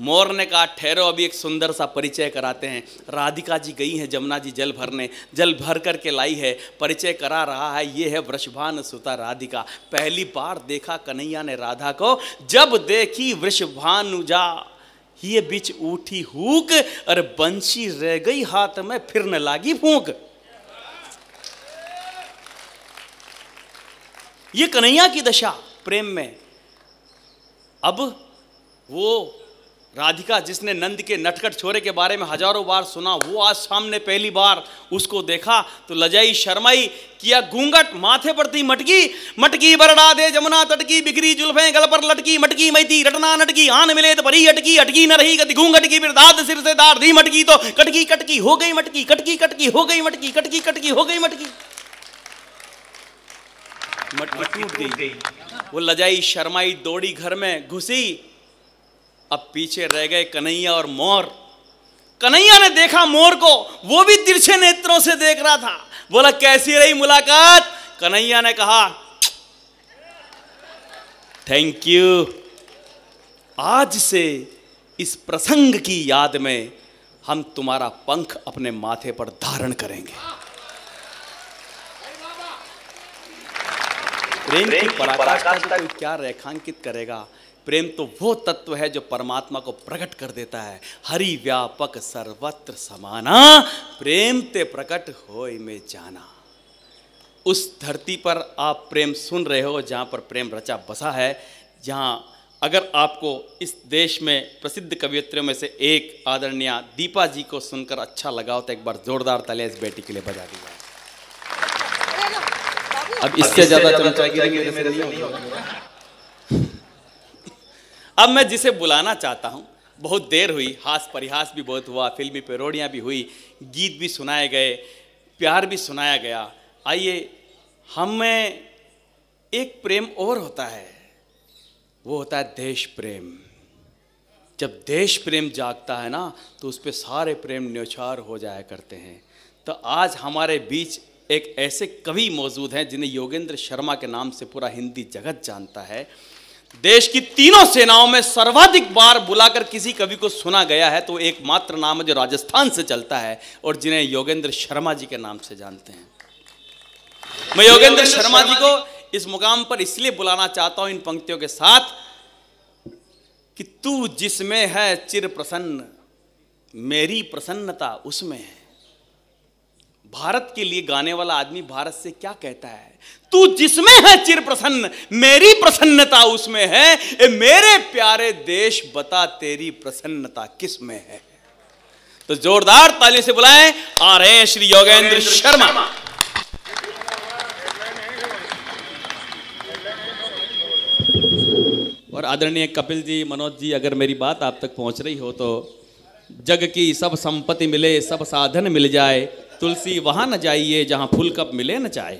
मोर ने कहा ठहरो अभी एक सुंदर सा परिचय कराते हैं राधिका जी गई हैं जमुना जी जल भरने जल भर कर के लाई है परिचय करा रहा है ये है वृषभान सुता राधिका पहली बार देखा कन्हैया ने राधा को जब देखी वृषभानुजा ये बीच उठी हुक और बंशी रह गई हाथ में फिर न लागी फूक ये कन्हैया की दशा प्रेम में अब वो राधिका जिसने नंद के नटकट छोरे के बारे में हजारों बार सुना वो आज सामने पहली बार उसको देखा तो लजाई शर्माई किया घूंघट माथे पर थी मटकी मटकी बरड़ा दे जमुना तटकी बिखरी जुल्फे गल पर लटकी मटकी मैती रटना नटकी आन मिले तो भरी अटकी अटकी न रही गति घूंघट की फिर दाद सिर से दार दी मटकी तो कटकी कटकी हो गई मटकी कटकी कटकी हो गई मटकी कटकी कटकी हो गई मटकी मटकी टूट गई वो लजाई शर्माई दौड़ी घर में घुसी अब पीछे रह गए कन्हैया और मोर कन्हैया ने देखा मोर को वो भी तिरछे नेत्रों से देख रहा था बोला कैसी रही मुलाकात कन्हैया ने कहा थैंक यू आज से इस प्रसंग की याद में हम तुम्हारा पंख अपने माथे पर धारण करेंगे प्रेम की पराकाष्ठा को क्या रेखांकित करेगा प्रेम तो वो तत्व है जो परमात्मा को प्रकट कर देता है हरि व्यापक सर्वत्र समाना प्रेम ते प्रकट हो में जाना उस धरती पर आप प्रेम सुन रहे हो जहाँ पर प्रेम रचा बसा है जहाँ अगर आपको इस देश में प्रसिद्ध कवियत्रियों में से एक आदरणीय दीपा जी को सुनकर अच्छा लगा हो तो एक बार जोरदार तले इस बेटी के लिए बजा दी जाए अब इससे ज़्यादा चमचा अब मैं जिसे बुलाना चाहता हूँ बहुत देर हुई हास परिहास भी बहुत हुआ फिल्मी पेरोडियाँ भी हुई गीत भी सुनाए गए प्यार भी सुनाया गया आइए हमें एक प्रेम और होता है वो होता है देश प्रेम जब देश प्रेम जागता है ना तो उस पर सारे प्रेम न्योछार हो जाया करते हैं तो आज हमारे बीच एक ऐसे कवि मौजूद हैं जिन्हें योगेंद्र शर्मा के नाम से पूरा हिंदी जगत जानता है देश की तीनों सेनाओं में सर्वाधिक बार बुलाकर किसी कवि को सुना गया है तो एकमात्र नाम है जो राजस्थान से चलता है और जिन्हें योगेंद्र शर्मा जी के नाम से जानते हैं मैं योगेंद्र शर्मा जी को इस मुकाम पर इसलिए बुलाना चाहता हूं इन पंक्तियों के साथ कि तू जिसमें है चिर प्रसन्न मेरी प्रसन्नता उसमें है भारत के लिए गाने वाला आदमी भारत से क्या कहता है तू जिसमें है चिर प्रसन्न मेरी प्रसन्नता उसमें है ए मेरे प्यारे देश बता तेरी प्रसन्नता किस में है तो जोरदार ताली से बुलाएं आ रहे हैं श्री योगेंद्र शर्मा और आदरणीय कपिल जी मनोज जी अगर मेरी बात आप तक पहुंच रही हो तो जग की सब संपत्ति मिले सब साधन मिल जाए तुलसी वहां न जाइए जहां फुल कप मिले न चाहे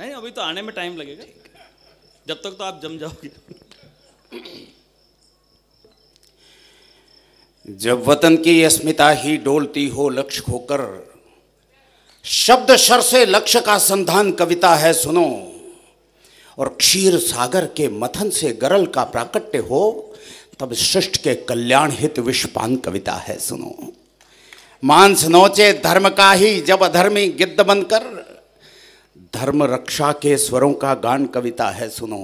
नहीं अभी तो आने में टाइम लगेगा जब तक तो आप जम जाओगे जब वतन की अस्मिता ही डोलती हो लक्ष्य खोकर शब्द शर से लक्ष्य का संधान कविता है सुनो और क्षीर सागर के मथन से गरल का प्राकट्य हो तब सृष्ट के कल्याण हित विषपान कविता है सुनो मांस नोचे धर्म का ही जब अधर्मी गिद्ध बनकर धर्म रक्षा के स्वरों का गान कविता है सुनो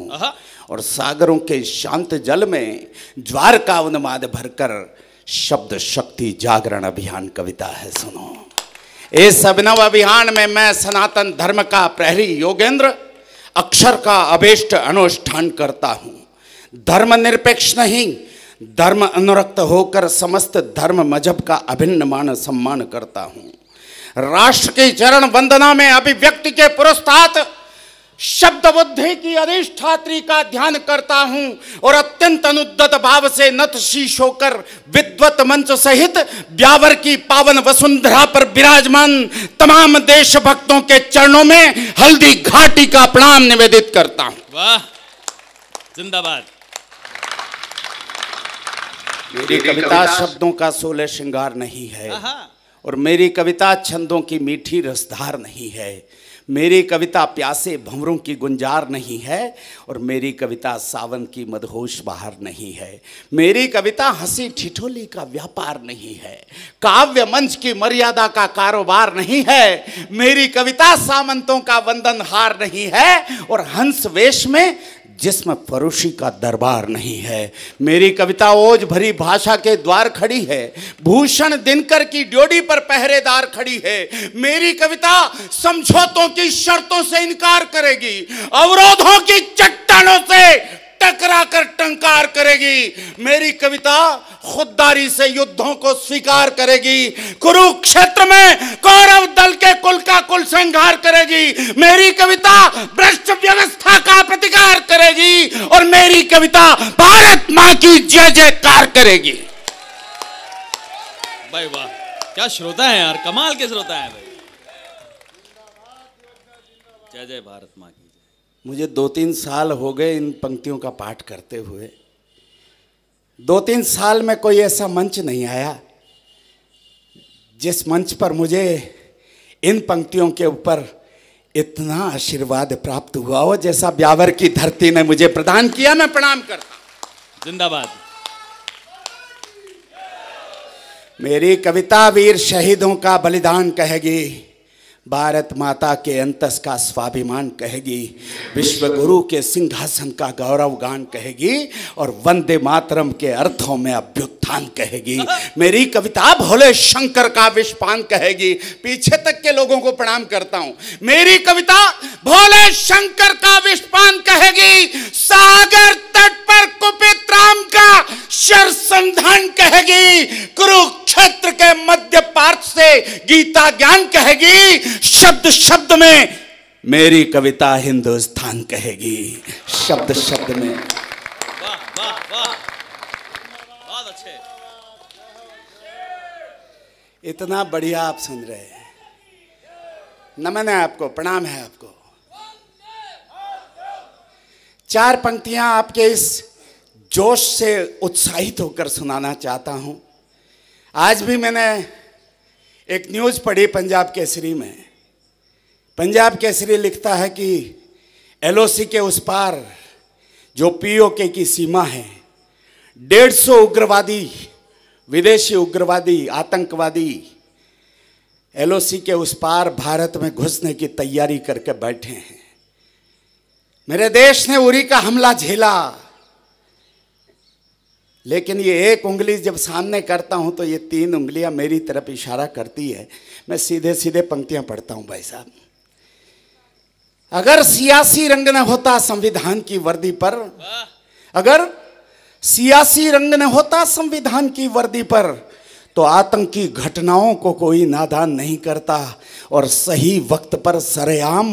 और सागरों के शांत जल में ज्वार का उन्माद भरकर शब्द शक्ति जागरण अभियान कविता है सुनो इस अभिनव अभियान में मैं सनातन धर्म का प्रहरी योगेंद्र अक्षर का अवेष्ट अनुष्ठान करता हूँ निरपेक्ष नहीं धर्म अनुरक्त होकर समस्त धर्म मजहब का अभिन्न मान सम्मान करता हूँ राष्ट्र की चरण वंदना में अभिव्यक्ति के पुरस्तात् शब्द बुद्धि की अधिष्ठात्री का ध्यान करता हूं और अत्यंत अनुद्दत भाव से नत शीश होकर विद्वत मंच सहित ब्यावर की पावन वसुंधरा पर विराजमान तमाम देश भक्तों के चरणों में हल्दी घाटी का प्रणाम निवेदित करता हूं वाह जिंदाबाद मेरी कविता शब्दों का सोलह श्रृंगार नहीं है और मेरी कविता छंदों की मीठी रसधार नहीं है मेरी कविता प्यासे भंवरों की गुंजार नहीं है और मेरी कविता सावन की मदहोश बाहर नहीं है मेरी कविता हंसी ठिठोली का व्यापार नहीं है काव्य मंच की मर्यादा का कारोबार नहीं है मेरी कविता सामंतों का वंदनहार नहीं है और हंस वेश में जिसमें परोशी का दरबार नहीं है मेरी कविता ओज भरी भाषा के द्वार खड़ी है भूषण दिनकर की ड्योडी पर पहरेदार खड़ी है मेरी कविता समझौतों की शर्तों से इनकार करेगी अवरोधों की चट्टानों से टकरा कर टंकार करेगी मेरी कविता खुददारी से युद्धों को स्वीकार करेगी कुरुक्षेत्र में कौरव दल के कुल का कुल संहार करेगी मेरी कविता भ्रष्ट व्यवस्था का प्रतिकार करेगी और मेरी कविता भारत मां की जय जयकार करेगी भाई वाह क्या श्रोता है यार कमाल के श्रोता है भाई जय जय भारत मां मुझे दो तीन साल हो गए इन पंक्तियों का पाठ करते हुए दो तीन साल में कोई ऐसा मंच नहीं आया जिस मंच पर मुझे इन पंक्तियों के ऊपर इतना आशीर्वाद प्राप्त हुआ हो जैसा ब्यावर की धरती ने मुझे प्रदान किया मैं प्रणाम करता जिंदाबाद मेरी कविता वीर शहीदों का बलिदान कहेगी भारत माता के अंतस का स्वाभिमान कहेगी विश्व गुरु के सिंहासन का गौरव गान कहेगी और वंदे मातरम के अर्थों में अभ्युत्थान कहेगी मेरी कविता भोले शंकर का विश्वपान कहेगी पीछे तक के लोगों को प्रणाम करता हूं मेरी कविता भोले शंकर का विश्वपान कहेगी सागर तट पर कुपित राम का शर संधान कहेगी कुरुक्षेत्र के मध्य पार्थ से गीता ज्ञान कहेगी शब्द शब्द में मेरी कविता हिंदुस्तान कहेगी शब्द शब्द में इतना बढ़िया आप सुन रहे हैं नमन है आपको प्रणाम है आपको चार पंक्तियां आपके इस जोश से उत्साहित होकर सुनाना चाहता हूं आज भी मैंने एक न्यूज़ पढ़ी पंजाब केसरी में पंजाब केसरी लिखता है कि एलओसी के उस पार जो पीओके की सीमा है डेढ़ सौ उग्रवादी विदेशी उग्रवादी आतंकवादी एलओसी के उस पार भारत में घुसने की तैयारी करके बैठे हैं मेरे देश ने उरी का हमला झेला लेकिन ये एक उंगली जब सामने करता हूं तो ये तीन उंगलियां मेरी तरफ इशारा करती है मैं सीधे सीधे पंक्तियां पढ़ता हूं भाई साहब अगर सियासी रंग न होता संविधान की वर्दी पर अगर सियासी रंग न होता संविधान की वर्दी पर तो आतंकी घटनाओं को कोई नादान नहीं करता और सही वक्त पर सरेआम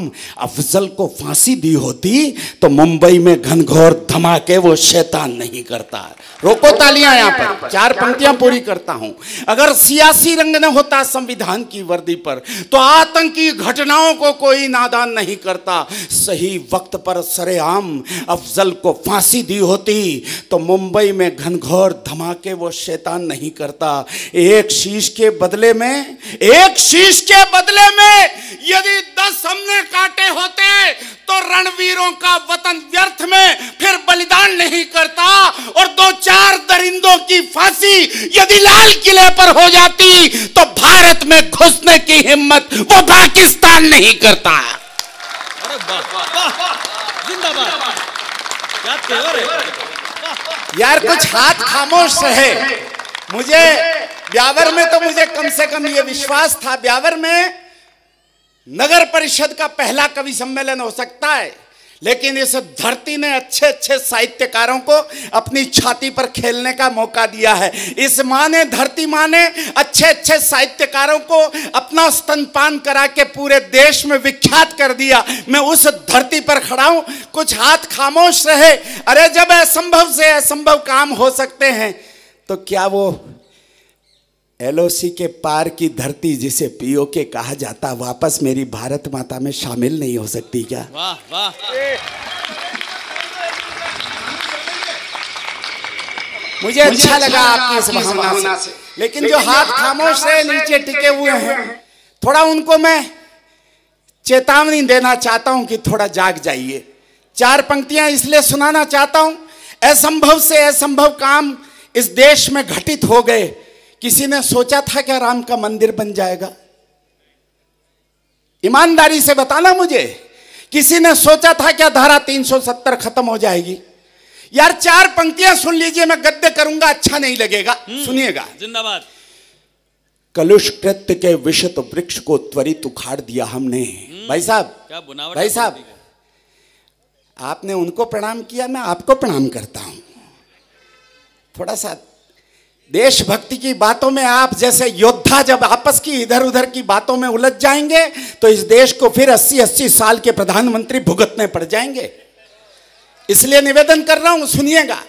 अफजल को फांसी दी होती तो मुंबई में घनघोर धमाके वो शैतान नहीं करता रोको तालियां यहां पर चार पंक्तियां पूरी करता हूं अगर सियासी रंग न होता संविधान की वर्दी पर तो आतंकी घटनाओं को कोई नादान नहीं करता सही वक्त पर सरेआम अफजल को फांसी दी होती तो मुंबई में घनघोर धमाके वो शैतान नहीं करता एक शीश के बदले में एक शीश के बदले में यदि दस हमने काटे होते तो रणवीरों का वतन व्यर्थ में फिर बलिदान नहीं करता और दो चार दरिंदों की फांसी यदि लाल किले पर हो जाती तो भारत में घुसने की हिम्मत वो पाकिस्तान नहीं करता जिंदाबाद यार कुछ हाथ खामोश है मुझे ब्यावर में तो मुझे कम से कम ये विश्वास था ब्यावर में नगर परिषद का पहला कवि सम्मेलन हो सकता है लेकिन इस धरती ने अच्छे अच्छे साहित्यकारों को अपनी छाती पर खेलने का मौका दिया है इस माँ ने धरती माँ ने अच्छे अच्छे साहित्यकारों को अपना स्तनपान करा के पूरे देश में विख्यात कर दिया मैं उस धरती पर खड़ा हूं कुछ हाथ खामोश रहे अरे जब असंभव से असंभव काम हो सकते हैं तो क्या वो एलओसी के पार की धरती जिसे पीओके कहा जाता वापस मेरी भारत माता में शामिल नहीं हो सकती क्या वाह वाह मुझे अच्छा, अच्छा लगा आपकी इस भावना से लेकिन जो हाथ खामोश से नीचे टिके हुए हैं थोड़ा उनको मैं चेतावनी देना चाहता हूं कि थोड़ा जाग जाइए चार पंक्तियां इसलिए सुनाना चाहता हूं असंभव से असंभव काम इस देश में घटित हो गए किसी ने सोचा था क्या राम का मंदिर बन जाएगा ईमानदारी से बताना मुझे किसी ने सोचा था क्या धारा 370 खत्म हो जाएगी यार चार पंक्तियां सुन लीजिए मैं गद्य करूंगा अच्छा नहीं लगेगा हम्म, सुनिएगा जिंदाबाद कलुष कृत्य के विषत वृक्ष को त्वरित उखाड़ दिया हमने हम्म, भाई साहब भाई साहब आपने उनको प्रणाम किया मैं आपको प्रणाम करता हूं थोड़ा सा देशभक्ति की बातों में आप जैसे योद्धा जब आपस की इधर उधर की बातों में उलझ जाएंगे तो इस देश को फिर 80-80 साल के प्रधानमंत्री भुगतने पड़ जाएंगे इसलिए निवेदन कर रहा हूं सुनिएगा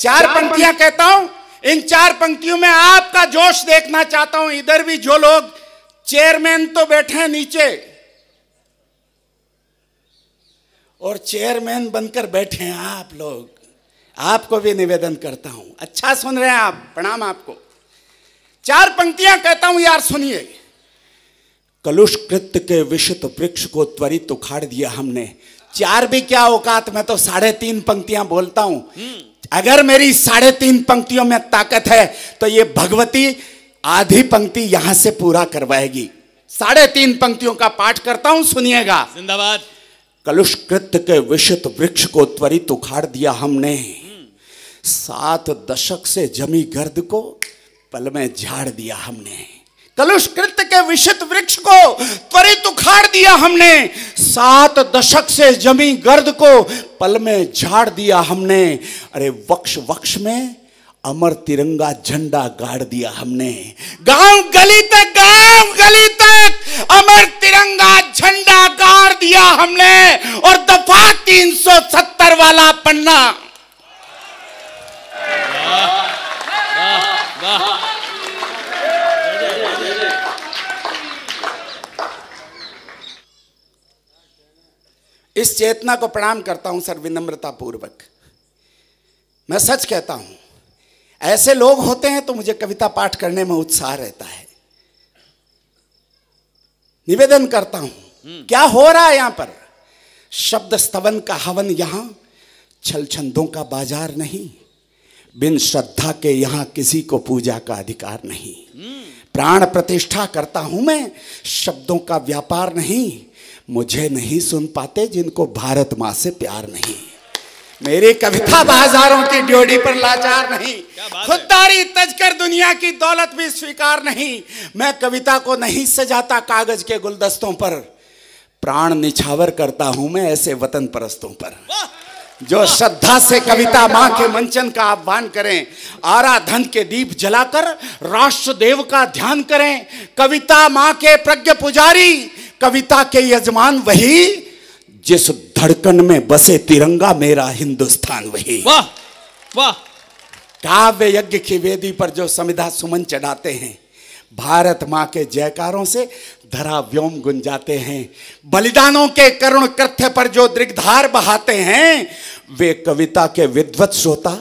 चार, पंक्तियां कहता हूं इन चार पंक्तियों में आपका जोश देखना चाहता हूं इधर भी जो लोग चेयरमैन तो बैठे हैं नीचे और चेयरमैन बनकर बैठे हैं आप लोग आपको भी निवेदन करता हूं अच्छा सुन रहे हैं आप प्रणाम आपको चार पंक्तियां कहता हूं यार सुनिए कलुष कृत्य के विषित वृक्ष को त्वरित उखाड़ दिया हमने चार भी क्या औकात में तो साढ़े तीन पंक्तियां बोलता हूं हम्म। अगर मेरी साढ़े तीन पंक्तियों में ताकत है तो ये भगवती आधी पंक्ति यहां से पूरा करवाएगी साढ़े तीन पंक्तियों का पाठ करता हूं सुनिएगा जिंदाबाद कलुष कृत्य के विषित वृक्ष को त्वरित उखाड़ दिया हमने सात दशक से जमी गर्द को पल में झाड़ दिया हमने कलुष के विषित वृक्ष को त्वरित उखाड़ दिया हमने सात दशक से जमी गर्द को पल में झाड़ दिया हमने अरे वक्ष वक्ष में अमर तिरंगा झंडा गाड़ दिया हमने गांव गली तक गांव गली तक अमर तिरंगा झंडा गाड़ दिया हमने और दफा 370 वाला पन्ना इस चेतना को प्रणाम करता हूं सर विनम्रता पूर्वक मैं सच कहता हूं ऐसे लोग होते हैं तो मुझे कविता पाठ करने में उत्साह रहता है निवेदन करता हूं हम्म। क्या हो रहा है यहां पर शब्द स्तवन का हवन यहां छल छंदों का बाजार नहीं बिन श्रद्धा के यहाँ किसी को पूजा का अधिकार नहीं प्राण प्रतिष्ठा करता हूँ मैं शब्दों का व्यापार नहीं मुझे नहीं सुन पाते जिनको भारत माँ से प्यार नहीं मेरी कविता बाजारों की ड्योडी पर लाचार नहीं खुददारी तजकर दुनिया की दौलत भी स्वीकार नहीं मैं कविता को नहीं सजाता कागज के गुलदस्तों पर प्राण निछावर करता हूं मैं ऐसे वतन परस्तों पर जो श्रद्धा से कविता माँ के मंचन का आह्वान करें आराधन के दीप जलाकर राष्ट्रदेव का ध्यान करें कविता माँ के प्रज्ञ पुजारी कविता के यजमान वही जिस धड़कन में बसे तिरंगा मेरा हिंदुस्तान वही वाह वाह काव्य यज्ञ की वेदी पर जो समिधा सुमन चढ़ाते हैं भारत माँ के जयकारों से धरा व्योम गुंजाते हैं बलिदानों के करुण कृत्य पर जो दृगधार बहाते हैं वे कविता के विद्वत श्रोता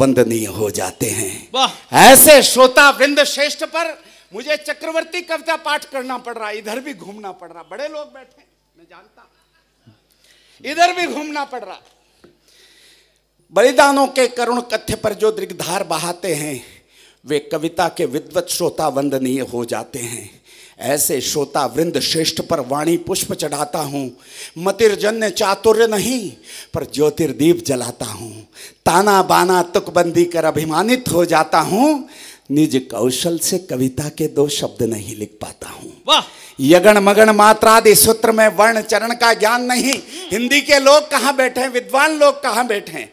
वंदनीय हो जाते हैं ऐसे श्रोता वृंद श्रेष्ठ पर मुझे चक्रवर्ती कविता पाठ करना पड़ रहा इधर भी घूमना पड़ रहा बड़े लोग बैठे मैं जानता इधर भी घूमना पड़ रहा बलिदानों के करुण कथ्य पर जो दृगधार बहाते हैं वे कविता के विद्वत श्रोता वंदनीय हो जाते हैं ऐसे श्रोता वृंद श्रेष्ठ पर वाणी पुष्प चढ़ाता हूँ मतिर्जन्य चातुर्य नहीं पर ज्योतिर्दीप जलाता हूँ ताना बाना तुकबंदी कर अभिमानित हो जाता हूँ निज कौशल से कविता के दो शब्द नहीं लिख पाता हूँ वाह यगन मगण मात्रादि सूत्र में वर्ण चरण का ज्ञान नहीं हिंदी के लोग कहाँ बैठे हैं विद्वान लोग कहाँ बैठे हैं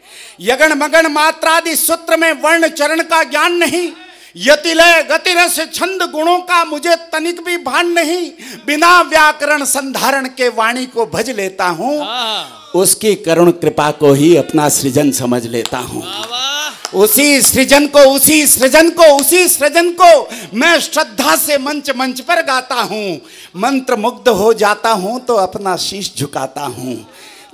यगन मगन मात्रादि सूत्र में वर्ण चरण का ज्ञान नहीं गति रस छंद गुणों का मुझे तनिक भी भान नहीं बिना व्याकरण संधारण के वाणी को भज लेता हूँ हाँ। उसकी करुण कृपा को ही अपना सृजन समझ लेता हूँ उसी सृजन को उसी सृजन को उसी सृजन को मैं श्रद्धा से मंच मंच पर गाता हूँ मंत्र मुग्ध हो जाता हूँ तो अपना शीश झुकाता हूँ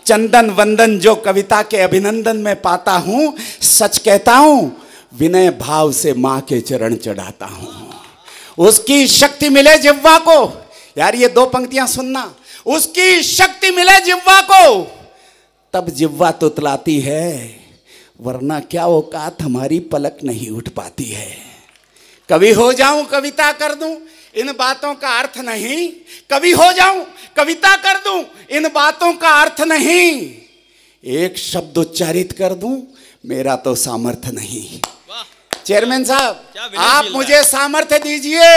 चंदन वंदन जो कविता के अभिनंदन में पाता हूँ सच कहता हूँ विनय भाव से माँ के चरण चढ़ाता हूं उसकी शक्ति मिले जिब्वा को यार ये दो पंक्तियां सुनना उसकी शक्ति मिले जिब्वा को तब जिब्वा तुतलाती है वरना क्या औकात हमारी पलक नहीं उठ पाती है कभी हो जाऊं कविता कर दूं इन बातों का अर्थ नहीं कभी हो जाऊं कविता कर दूं इन बातों का अर्थ नहीं एक शब्द उच्चारित कर दूं मेरा तो सामर्थ्य नहीं चेयरमैन साहब आप मुझे सामर्थ्य दीजिए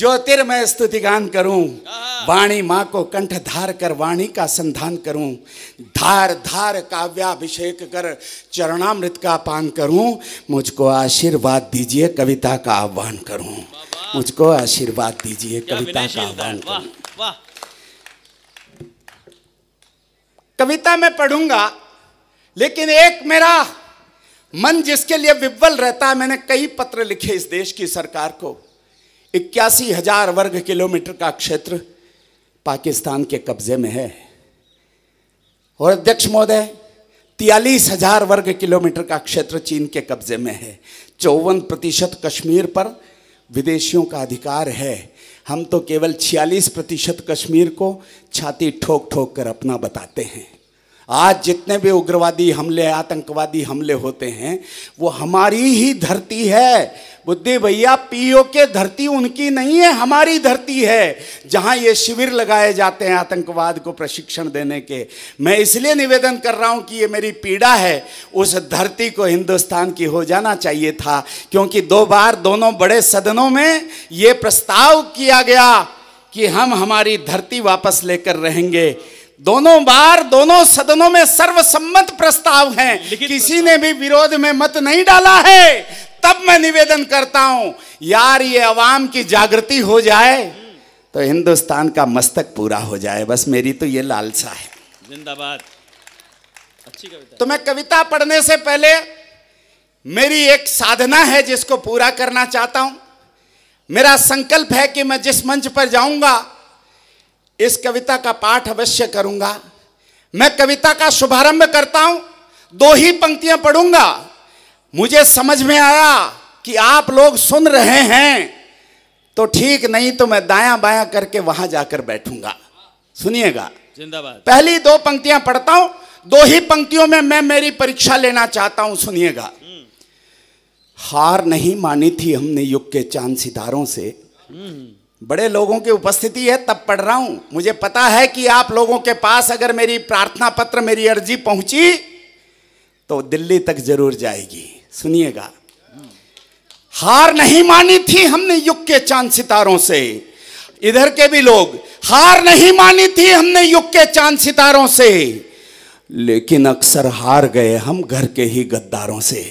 ज्योतिर्मय स्तुति गान करूं हाँ, हाँ। वाणी माँ को कंठ धार कर वाणी का संधान करूं धार धार काव्याभिषेक कर चरणामृत का पान करूं मुझको आशीर्वाद दीजिए कविता का आह्वान करूं मुझको आशीर्वाद दीजिए कविता का आह्वान करूं कविता में पढ़ूंगा लेकिन एक मेरा मन जिसके लिए विवल रहता है मैंने कई पत्र लिखे इस देश की सरकार को इक्यासी हजार वर्ग किलोमीटर का क्षेत्र पाकिस्तान के कब्जे में है और अध्यक्ष महोदय तियालीस हजार वर्ग किलोमीटर का क्षेत्र चीन के कब्जे में है चौवन प्रतिशत कश्मीर पर विदेशियों का अधिकार है हम तो केवल छियालीस प्रतिशत कश्मीर को छाती ठोक ठोक कर अपना बताते हैं आज जितने भी उग्रवादी हमले आतंकवादी हमले होते हैं वो हमारी ही धरती है बुद्धि भैया पीओ के धरती उनकी नहीं है हमारी धरती है जहां ये शिविर लगाए जाते हैं आतंकवाद को प्रशिक्षण देने के मैं इसलिए निवेदन कर रहा हूं कि ये मेरी पीड़ा है उस धरती को हिंदुस्तान की हो जाना चाहिए था क्योंकि दो बार दोनों बड़े सदनों में ये प्रस्ताव किया गया कि हम हमारी धरती वापस लेकर रहेंगे दोनों बार दोनों सदनों में सर्वसम्मत प्रस्ताव हैं किसी ने भी विरोध में मत नहीं डाला है तब मैं निवेदन करता हूं यार ये अवाम की जागृति हो जाए तो हिंदुस्तान का मस्तक पूरा हो जाए बस मेरी तो ये लालसा है जिंदाबाद अच्छी कविता तो मैं कविता पढ़ने से पहले मेरी एक साधना है जिसको पूरा करना चाहता हूं मेरा संकल्प है कि मैं जिस मंच पर जाऊंगा इस कविता का पाठ अवश्य करूंगा मैं कविता का शुभारंभ करता हूं दो ही पंक्तियां पढ़ूंगा मुझे समझ में आया कि आप लोग सुन रहे हैं तो ठीक नहीं तो मैं दाया बाया करके वहां जाकर बैठूंगा सुनिएगा जिंदाबाद पहली दो पंक्तियां पढ़ता हूं दो ही पंक्तियों में मैं मेरी परीक्षा लेना चाहता हूं सुनिएगा हार नहीं मानी थी हमने युग के चांद सितारों से बड़े लोगों की उपस्थिति है तब पढ़ रहा हूं मुझे पता है कि आप लोगों के पास अगर मेरी प्रार्थना पत्र मेरी अर्जी पहुंची तो दिल्ली तक जरूर जाएगी सुनिएगा हार नहीं मानी थी हमने युग के चांद सितारों से इधर के भी लोग हार नहीं मानी थी हमने युग के चांद सितारों से लेकिन अक्सर हार गए हम घर के ही गद्दारों से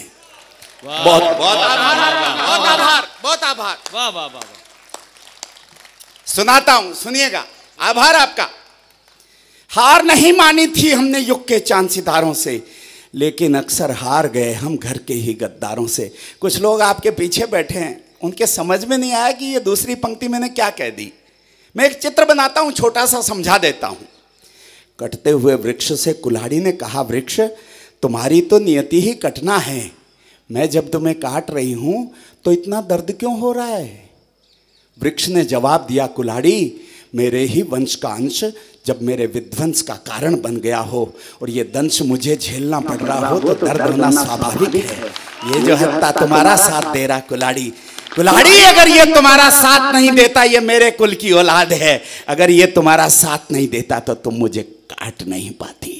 बहुत बहुत आभार बहुत आभार बहुत आभार वाह वाह वाह सुनाता हूं सुनिएगा आभार आपका हार नहीं मानी थी हमने युग के चांद सितारों से लेकिन अक्सर हार गए हम घर के ही गद्दारों से कुछ लोग आपके पीछे बैठे हैं उनके समझ में नहीं आया कि ये दूसरी पंक्ति मैंने क्या कह दी मैं एक चित्र बनाता हूं छोटा सा समझा देता हूं कटते हुए वृक्ष से कुल्हाड़ी ने कहा वृक्ष तुम्हारी तो नियति ही कटना है मैं जब तुम्हें काट रही हूं तो इतना दर्द क्यों हो रहा है वृक्ष ने जवाब दिया कुल्हाड़ी मेरे ही वंश का अंश जब मेरे विध्वंस का कारण बन गया हो और ये दंश मुझे झेलना पड़ रहा हो तो, तो दर्द होना स्वाभाविक है ये जो हत्ता तुम्हारा साथ दे रहा कुलाड़ी कुलाड़ी अगर ये तुम्हारा साथ नहीं देता ये मेरे कुल की औलाद है अगर ये तुम्हारा साथ नहीं देता तो तुम मुझे काट नहीं पाती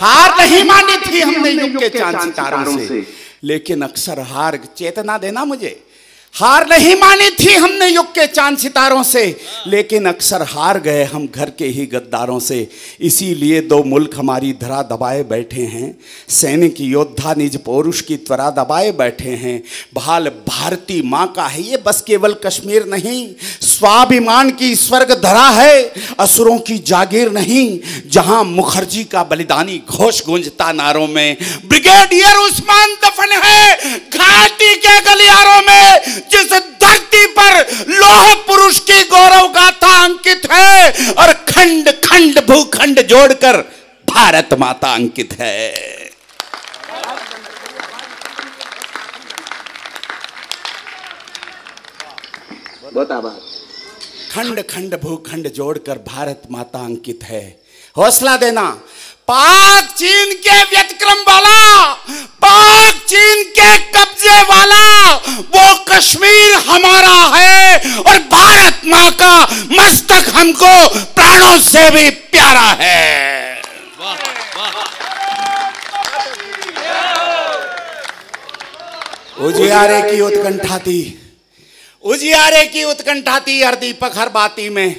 हार नहीं मानी थी हमने युग के चांद सितारों से लेकिन अक्सर हार चेतना देना मुझे हार नहीं मानी थी हमने युग के चांद सितारों से लेकिन अक्सर हार गए हम घर के ही गद्दारों से इसीलिए दो मुल्क हमारी धरा दबाए बैठे हैं सैनिक योद्धा निज पौरुष की त्वरा दबाए बैठे हैं भाल भारती माँ का है ये बस केवल कश्मीर नहीं स्वाभिमान की स्वर्ग धरा है असुरों की जागीर नहीं जहाँ मुखर्जी का बलिदानी घोष गूंजता नारों में ब्रिगेडियर उस्मान दफन है घाटी के गलियारों में जिस धरती पर लोह पुरुष की गौरव गाथा अंकित है और खंड खंड भूखंड जोड़कर भारत माता अंकित है खंड खंड भूखंड जोड़कर भारत माता अंकित है हौसला देना पाक चीन के व्यतिक्रम वाला पाक चीन के कब्जे वाला वो कश्मीर हमारा है और भारत माँ का मस्तक हमको प्राणों से भी प्यारा है उजियारे की उत्कंठा थी उजियारे की उत्कंठा थी हर दीपक हर बाती में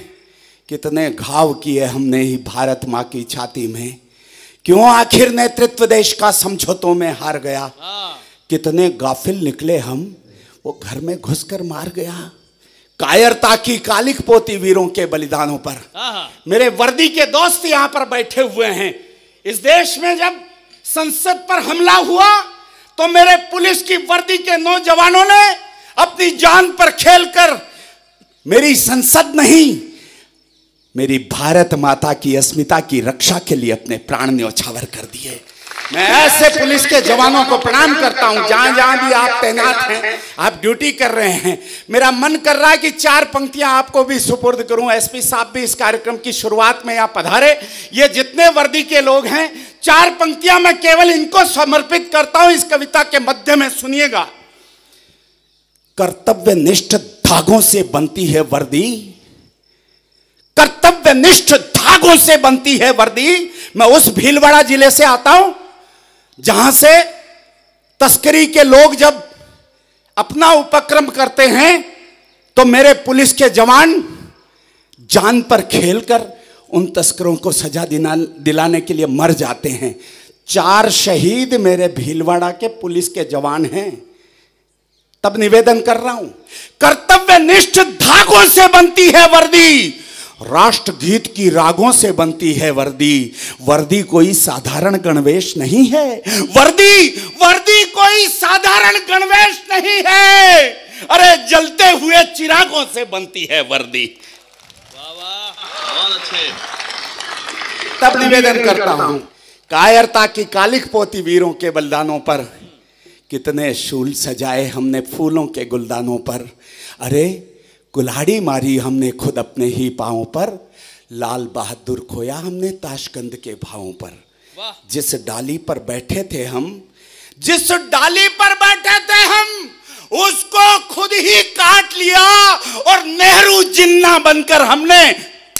कितने घाव किए हमने ही भारत माँ की छाती में क्यों आखिर नेतृत्व देश का समझौतों में हार गया हाँ। कितने गाफिल निकले हम वो घर में घुसकर मार गया कायरता की कालिक पोती वीरों के बलिदानों पर हाँ, हाँ। मेरे वर्दी के दोस्त यहां पर बैठे हुए हैं इस देश में जब संसद पर हमला हुआ तो मेरे पुलिस की वर्दी के नौजवानों ने अपनी जान पर खेलकर मेरी संसद नहीं मेरी भारत माता की अस्मिता की रक्षा के लिए अपने प्राण उछावर कर दिए मैं ऐसे पुलिस के जवानों को प्रणाम करता हूं जहां जहां भी आप तैनात हैं आप ड्यूटी कर रहे हैं मेरा मन कर रहा है कि चार पंक्तियां आपको भी सुपुर्द करूं एसपी साहब भी इस कार्यक्रम की शुरुआत में यहां पधारे ये जितने वर्दी के लोग हैं चार पंक्तियां मैं केवल इनको समर्पित करता हूं इस कविता के मध्य में सुनिएगा कर्तव्य निष्ठ धागों से बनती है वर्दी कर्तव्य निष्ठ धागों से बनती है वर्दी मैं उस भीलवाड़ा जिले से आता हूं जहां से तस्करी के लोग जब अपना उपक्रम करते हैं तो मेरे पुलिस के जवान जान पर खेलकर उन तस्करों को सजा दिलाने के लिए मर जाते हैं चार शहीद मेरे भीलवाड़ा के पुलिस के जवान हैं तब निवेदन कर रहा हूं कर्तव्य निष्ठ धागों से बनती है वर्दी राष्ट्रगीत की रागों से बनती है वर्दी वर्दी कोई साधारण गणवेश नहीं है वर्दी वर्दी कोई साधारण गणवेश नहीं है अरे जलते हुए चिरागों से बनती है वर्दी तब निवेदन करता हूं कायरता की कालिक पोती वीरों के बलिदानों पर कितने शूल सजाए हमने फूलों के गुलदानों पर अरे कुल्हाड़ी मारी हमने खुद अपने ही पाओ पर लाल बहादुर खोया हमने ताशकंद के भावों पर जिस डाली पर बैठे थे हम जिस डाली पर बैठे थे हम उसको खुद ही काट लिया और नेहरू जिन्ना बनकर हमने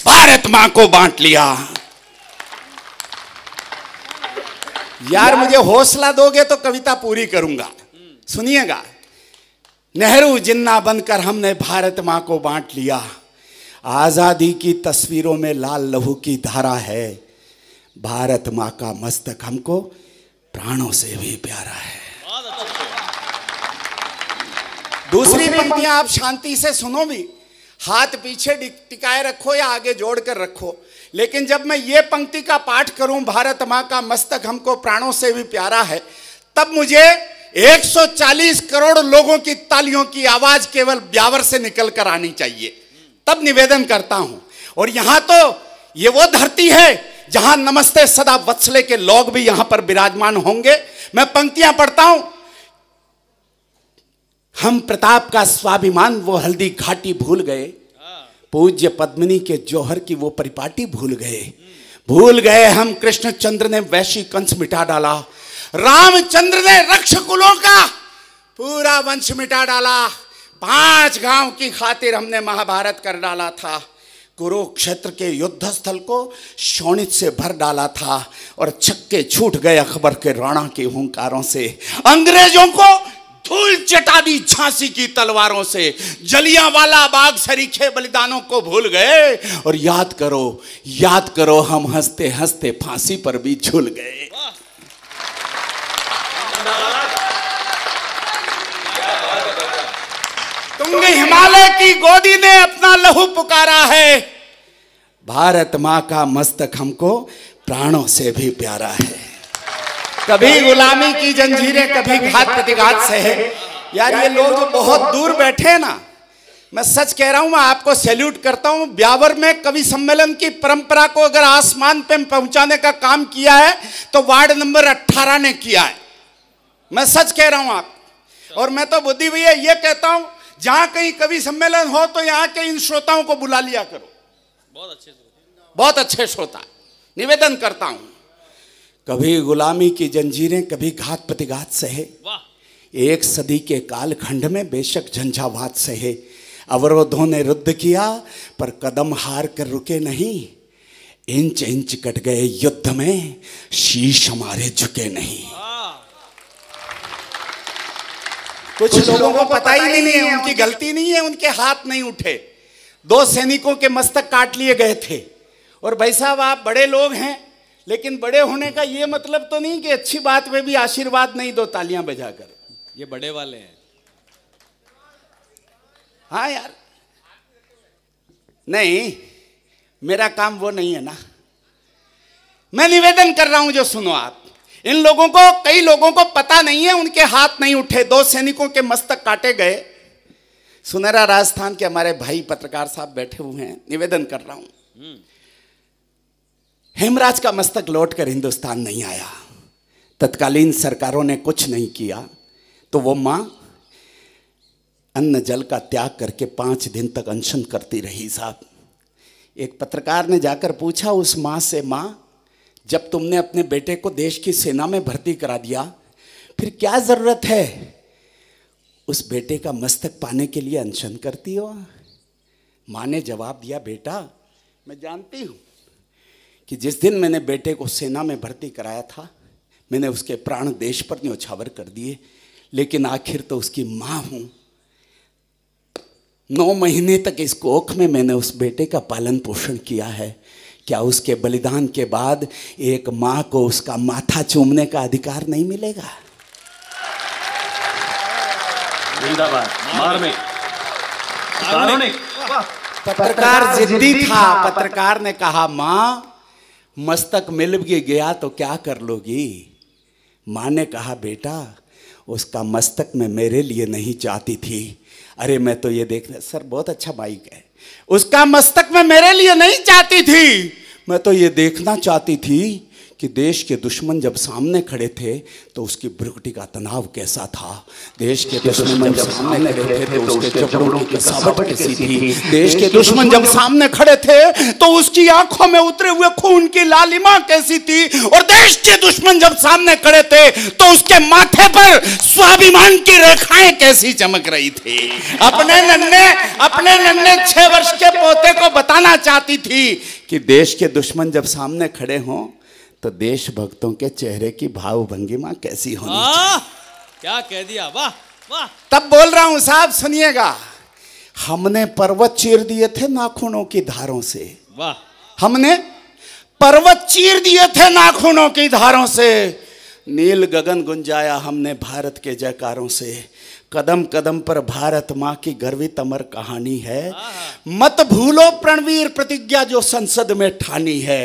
भारत मां को बांट लिया यार मुझे हौसला दोगे तो कविता पूरी करूंगा सुनिएगा नेहरू जिन्ना बनकर हमने भारत माँ को बांट लिया आज़ादी की तस्वीरों में लाल लहू की धारा है भारत माँ का मस्तक हमको प्राणों से भी प्यारा है दूसरी पंक्तियां आप शांति से सुनो भी हाथ पीछे टिकाए रखो या आगे जोड़ कर रखो लेकिन जब मैं ये पंक्ति का पाठ करूं भारत माँ का मस्तक हमको प्राणों से भी प्यारा है तब मुझे 140 करोड़ लोगों की तालियों की आवाज केवल ब्यावर से निकल कर आनी चाहिए तब निवेदन करता हूं और यहां तो ये वो धरती है जहां नमस्ते सदा वत्सले के लोग भी यहां पर विराजमान होंगे मैं पंक्तियां पढ़ता हूं हम प्रताप का स्वाभिमान वो हल्दी घाटी भूल गए पूज्य पद्मनी के जौहर की वो परिपाटी भूल गए भूल गए हम कृष्णचंद्र ने वैशी कंस मिटा डाला रामचंद्र ने रक्ष कुलों का पूरा वंश मिटा डाला पांच गांव की खातिर हमने महाभारत कर डाला था कुरुक्षेत्र के युद्ध स्थल को शोणित से भर डाला था और छक्के छूट गए अकबर के राणा के हुंकारों से अंग्रेजों को धूल चटा दी झांसी की तलवारों से जलिया वाला बाग सरीखे बलिदानों को भूल गए और याद करो याद करो हम हंसते हंसते फांसी पर भी झूल गए क्योंकि हिमालय की गोदी ने अपना लहू पुकारा है भारत माँ का मस्तक हमको प्राणों से भी प्यारा है कभी गुलामी की जंजीरें कभी घात प्रतिघात से है यार ये लोग जो बहुत दूर बैठे हैं ना मैं सच कह रहा हूं मैं आपको सैल्यूट करता हूं ब्यावर में कवि सम्मेलन की परंपरा को अगर आसमान पे पहुंचाने का काम किया है तो वार्ड नंबर 18 ने किया है मैं सच कह रहा हूं आप और मैं तो बुद्धि भैया ये कहता हूं जहां कहीं कवि सम्मेलन हो तो यहाँ के इन श्रोताओं को बुला लिया करो बहुत अच्छे बहुत अच्छे श्रोता निवेदन करता हूं कभी गुलामी की जंजीरें कभी घात प्रतिघात सहे एक सदी के कालखंड में बेशक झंझावात सहे अवरोधों ने रुद्ध किया पर कदम हार कर रुके नहीं इंच इंच कट गए युद्ध में शीश हमारे झुके नहीं कुछ लोगों को पता ही नहीं, नहीं है उनकी गलती नहीं है उनके हाथ नहीं उठे दो सैनिकों के मस्तक काट लिए गए थे और भाई साहब आप बड़े लोग हैं लेकिन बड़े होने का ये मतलब तो नहीं कि अच्छी बात में भी आशीर्वाद नहीं दो तालियां बजाकर ये बड़े वाले हैं हाँ यार नहीं मेरा काम वो नहीं है ना मैं निवेदन कर रहा हूं जो सुनो आप इन लोगों को कई लोगों को पता नहीं है उनके हाथ नहीं उठे दो सैनिकों के मस्तक काटे गए सुनहरा राजस्थान के हमारे भाई पत्रकार साहब बैठे हुए हैं निवेदन कर रहा हूं हेमराज का मस्तक लौटकर हिंदुस्तान नहीं आया तत्कालीन सरकारों ने कुछ नहीं किया तो वो मां अन्न जल का त्याग करके पांच दिन तक अनशन करती रही साहब एक पत्रकार ने जाकर पूछा उस मां से मां जब तुमने अपने बेटे को देश की सेना में भर्ती करा दिया फिर क्या ज़रूरत है उस बेटे का मस्तक पाने के लिए अनशन करती हो माँ ने जवाब दिया बेटा मैं जानती हूँ कि जिस दिन मैंने बेटे को सेना में भर्ती कराया था मैंने उसके प्राण देश पर न्योछावर कर दिए लेकिन आखिर तो उसकी माँ हूँ नौ महीने तक इस कोख में मैंने उस बेटे का पालन पोषण किया है क्या उसके बलिदान के बाद एक माँ को उसका माथा चूमने का अधिकार नहीं मिलेगा पत्रकार जिद्दी था पत्रकार ने कहा माँ मस्तक मिल भी गया तो क्या कर लोगी माँ ने कहा बेटा उसका मस्तक मैं मेरे लिए नहीं चाहती थी अरे मैं तो ये देख सर बहुत अच्छा बाइक है उसका मस्तक में मेरे लिए नहीं चाहती थी मैं तो ये देखना चाहती थी कि देश के दुश्मन जब सामने खड़े थे तो उसकी ब्रुकटी का तनाव कैसा था देश के दुश्मन जब सामने खड़े थे तो उसके जबड़ों की कसावट कैसी थी देश के दुश्मन जब सामने खड़े थे तो उसकी आंखों में उतरे हुए खून की लालिमा कैसी थी और देश के दुश्मन जब सामने खड़े थे तो उसके माथे पर स्वाभिमान की रेखाएं कैसी चमक रही थी अपने नन्हे अपने नन्हे छह वर्ष के पोते को बताना चाहती थी कि देश के दुश्मन जब सामने खड़े हों तो देशभक्तों के चेहरे की भाव भंगिमा कैसी होनी चाहिए क्या कह दिया वाह वाह तब बोल रहा हूं साहब सुनिएगा हमने पर्वत चीर दिए थे नाखूनों की धारों से वाह हमने पर्वत चीर दिए थे नाखूनों की धारों से नील गगन गुंजाया हमने भारत के जयकारों से कदम कदम पर भारत माँ की गर्वित अमर कहानी है मत भूलो प्रणवीर प्रतिज्ञा जो संसद में ठानी है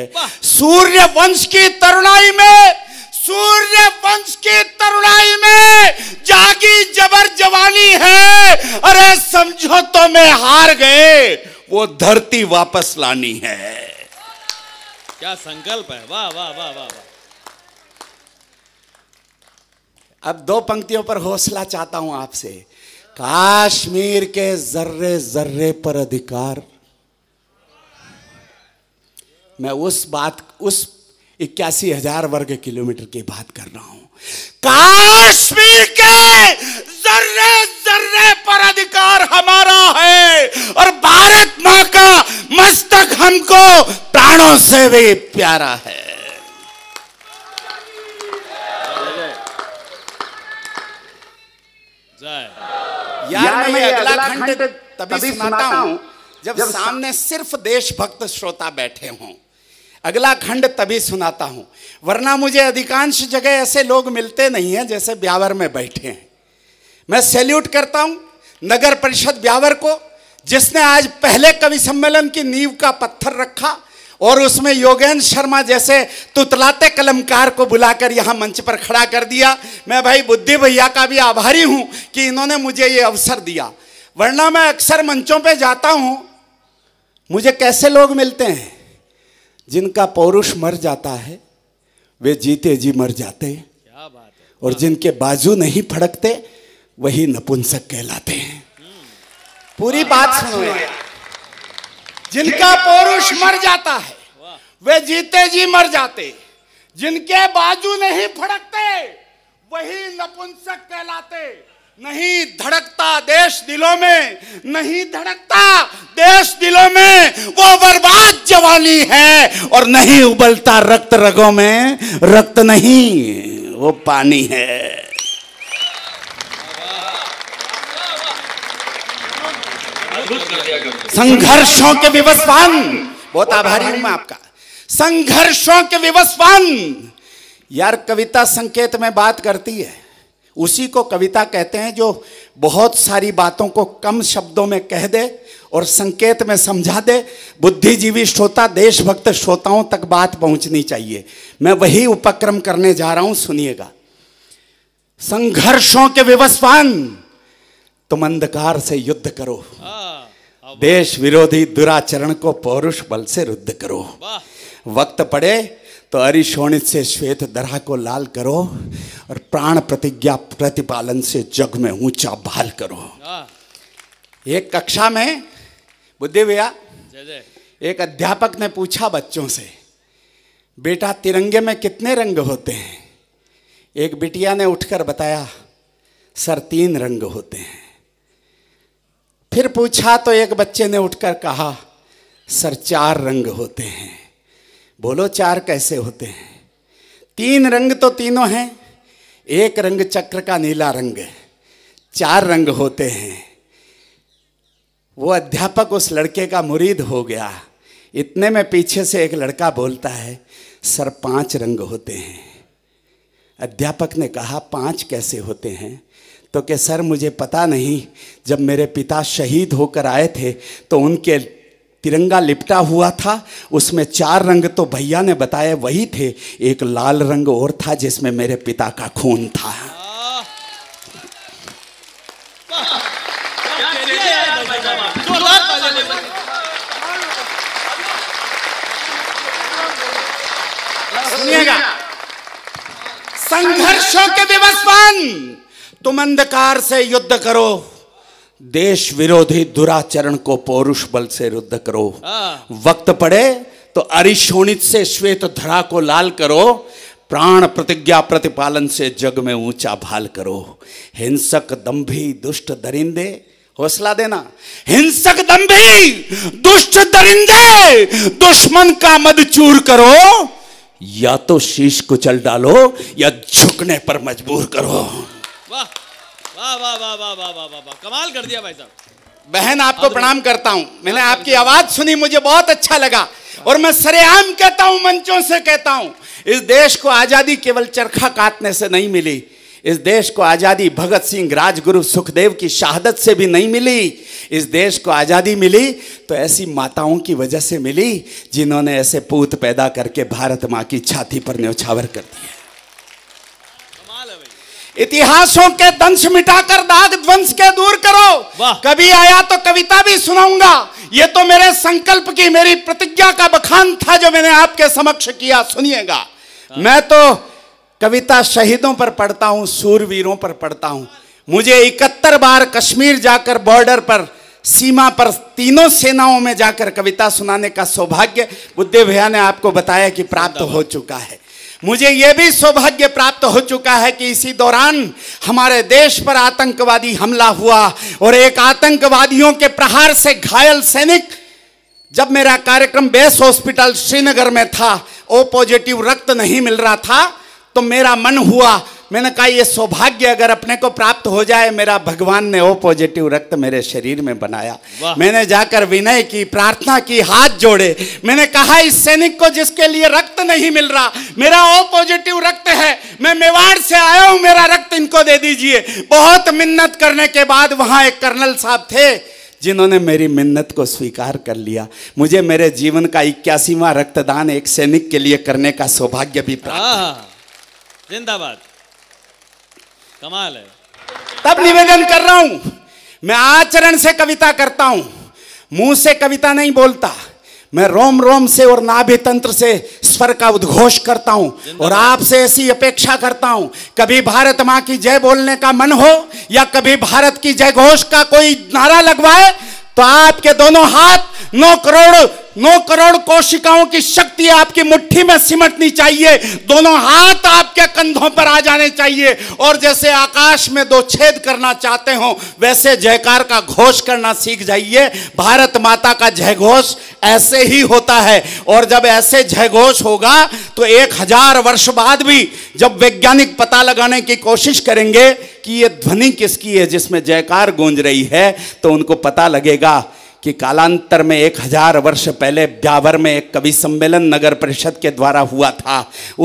सूर्य वंश की तरुणाई में सूर्य वंश की तरुणाई में जागी जबर जवानी है अरे समझो तो मैं हार गए वो धरती वापस लानी है क्या संकल्प है वाह वाह वाह वाह वाह अब दो पंक्तियों पर हौसला चाहता हूं आपसे काश्मीर के जर्रे जर्रे पर अधिकार मैं उस बात उस इक्यासी हजार वर्ग किलोमीटर की बात कर रहा हूं काश्मीर के जर्रे जर्रे पर अधिकार हमारा है और भारत मां का मस्तक हमको प्राणों से भी प्यारा है यार, मैं ये अगला खंड तभी सुनाता हूँ जब, जब सामने सिर्फ देशभक्त श्रोता बैठे हों अगला खंड तभी सुनाता हूँ वरना मुझे अधिकांश जगह ऐसे लोग मिलते नहीं हैं जैसे ब्यावर में बैठे हैं मैं सैल्यूट करता हूँ नगर परिषद ब्यावर को जिसने आज पहले कवि सम्मेलन की नींव का पत्थर रखा और उसमें योगेंद्र शर्मा जैसे तुतलाते कलमकार को बुलाकर यहाँ मंच पर खड़ा कर दिया मैं भाई बुद्धि भैया का भी आभारी हूँ कि इन्होंने मुझे ये अवसर दिया वरना मैं अक्सर मंचों पे जाता हूँ मुझे कैसे लोग मिलते हैं जिनका पौरुष मर जाता है वे जीते जी मर जाते हैं क्या बात है और जिनके बाजू नहीं फड़कते वही नपुंसक कहलाते हैं हम्म। पूरी बात सुनो जिनका पौरुष मर जाता है वे जीते जी मर जाते जिनके बाजू नहीं फड़कते वही नपुंसक कहलाते नहीं धड़कता देश दिलों में नहीं धड़कता देश दिलों में वो बर्बाद जवानी है और नहीं उबलता रक्त रगों में रक्त नहीं वो पानी है संघर्षों के विवस्वान बहुत आभारी हूं मैं आपका संघर्षों के विवस्वान यार कविता संकेत में बात करती है उसी को कविता कहते हैं जो बहुत सारी बातों को कम शब्दों में कह दे और संकेत में समझा दे बुद्धिजीवी श्रोता देशभक्त श्रोताओं तक बात पहुंचनी चाहिए मैं वही उपक्रम करने जा रहा हूं सुनिएगा संघर्षों के विवस्वान तुम अंधकार से युद्ध करो आ, हाँ। देश विरोधी दुराचरण को पौरुष बल से रुद्ध करो वक्त पड़े तो अरिशोणित से श्वेत दरा को लाल करो और प्राण प्रतिज्ञा प्रतिपालन से जग में ऊंचा भाल करो एक कक्षा में बुद्धि भैया एक अध्यापक ने पूछा बच्चों से बेटा तिरंगे में कितने रंग होते हैं एक बिटिया ने उठकर बताया सर तीन रंग होते हैं फिर पूछा तो एक बच्चे ने उठकर कहा सर चार रंग होते हैं बोलो चार कैसे होते हैं तीन रंग तो तीनों हैं एक रंग चक्र का नीला रंग चार रंग होते हैं वो अध्यापक उस लड़के का मुरीद हो गया इतने में पीछे से एक लड़का बोलता है सर पांच रंग होते हैं अध्यापक ने कहा पांच कैसे होते हैं तो कि सर मुझे पता नहीं जब मेरे पिता शहीद होकर आए थे तो उनके तिरंगा लिपटा हुआ था उसमें चार रंग तो भैया ने बताए वही थे एक लाल रंग और था जिसमें मेरे पिता का खून था संघर्षों के विवस्वान तुम अंधकार से युद्ध करो देश विरोधी दुराचरण को पौरुष बल से रुद्ध करो हाँ। वक्त पड़े तो अरिशोणित से श्वेत धरा को लाल करो प्राण प्रतिज्ञा प्रतिपालन से जग में ऊंचा भाल करो हिंसक दम्भी दुष्ट दरिंदे हौसला देना हिंसक दम्भी दुष्ट दरिंदे दुश्मन का मद चूर करो या तो शीश कुचल डालो या झुकने पर मजबूर करो वाह वाह वाह वाह वाह वाह वाह कमाल कर दिया भाई साहब बहन आपको तो प्रणाम करता हूँ मैंने तो आपकी आवाज सुनी मुझे बहुत अच्छा लगा और मैं सरेआम कहता हूँ मंचों से कहता हूँ इस देश को आजादी केवल चरखा काटने से नहीं मिली इस देश को आज़ादी भगत सिंह राजगुरु सुखदेव की शहादत से भी नहीं मिली इस देश को आज़ादी मिली तो ऐसी माताओं की वजह से मिली जिन्होंने ऐसे पूत पैदा करके भारत माँ की छाती पर न्यौछावर कर दिया इतिहासों के दंश मिटाकर दाग ध्वंस के दूर करो कभी आया तो कविता भी सुनाऊंगा ये तो मेरे संकल्प की मेरी प्रतिज्ञा का बखान था जो मैंने आपके समक्ष किया सुनिएगा हाँ। मैं तो कविता शहीदों पर पढ़ता हूं सूरवीरों पर पढ़ता हूं मुझे इकहत्तर बार कश्मीर जाकर बॉर्डर पर सीमा पर तीनों सेनाओं में जाकर कविता सुनाने का सौभाग्य बुद्धे भैया ने आपको बताया कि प्राप्त हो चुका है मुझे यह भी सौभाग्य प्राप्त हो चुका है कि इसी दौरान हमारे देश पर आतंकवादी हमला हुआ और एक आतंकवादियों के प्रहार से घायल सैनिक जब मेरा कार्यक्रम बेस हॉस्पिटल श्रीनगर में था ओ पॉजिटिव रक्त नहीं मिल रहा था तो मेरा मन हुआ मैंने कहा ये सौभाग्य अगर अपने को प्राप्त हो जाए मेरा भगवान ने ओ पॉजिटिव रक्त मेरे शरीर में बनाया मैंने जाकर विनय की प्रार्थना की हाथ जोड़े मैंने कहा इस सैनिक को जिसके लिए रक्त नहीं मिल रहा मेरा ओ पॉजिटिव रक्त है मैं मेवाड़ से आया हूं मेरा रक्त इनको दे दीजिए बहुत मिन्नत करने के बाद वहां एक कर्नल साहब थे जिन्होंने मेरी मिन्नत को स्वीकार कर लिया मुझे मेरे जीवन का इक्यासीवा रक्तदान एक सैनिक के लिए करने का सौभाग्य भी प्राप्त जिंदाबाद कमाल है तब निवेदन कर रहा हूं मैं आचरण से कविता करता हूं मुंह से कविता नहीं बोलता मैं रोम रोम से और नाभि तंत्र से स्वर का उद्घोष करता हूं और आपसे ऐसी अपेक्षा करता हूं कभी भारत मां की जय बोलने का मन हो या कभी भारत की जय घोष का कोई नारा लगवाए तो आपके दोनों हाथ नौ करोड़ नौ करोड़ कोशिकाओं की शक्ति आपकी मुट्ठी में सिमटनी चाहिए दोनों हाथ आपके कंधों पर आ जाने चाहिए और जैसे आकाश में दो छेद करना चाहते हो वैसे जयकार का घोष करना सीख जाइए भारत माता का जय घोष ऐसे ही होता है और जब ऐसे जयघोष होगा तो एक हजार वर्ष बाद भी जब वैज्ञानिक पता लगाने की कोशिश करेंगे कि ये ध्वनि किसकी है जिसमें जयकार गूंज रही है तो उनको पता लगेगा कि कालांतर में एक हजार वर्ष पहले ब्यावर में एक कवि सम्मेलन नगर परिषद के द्वारा हुआ था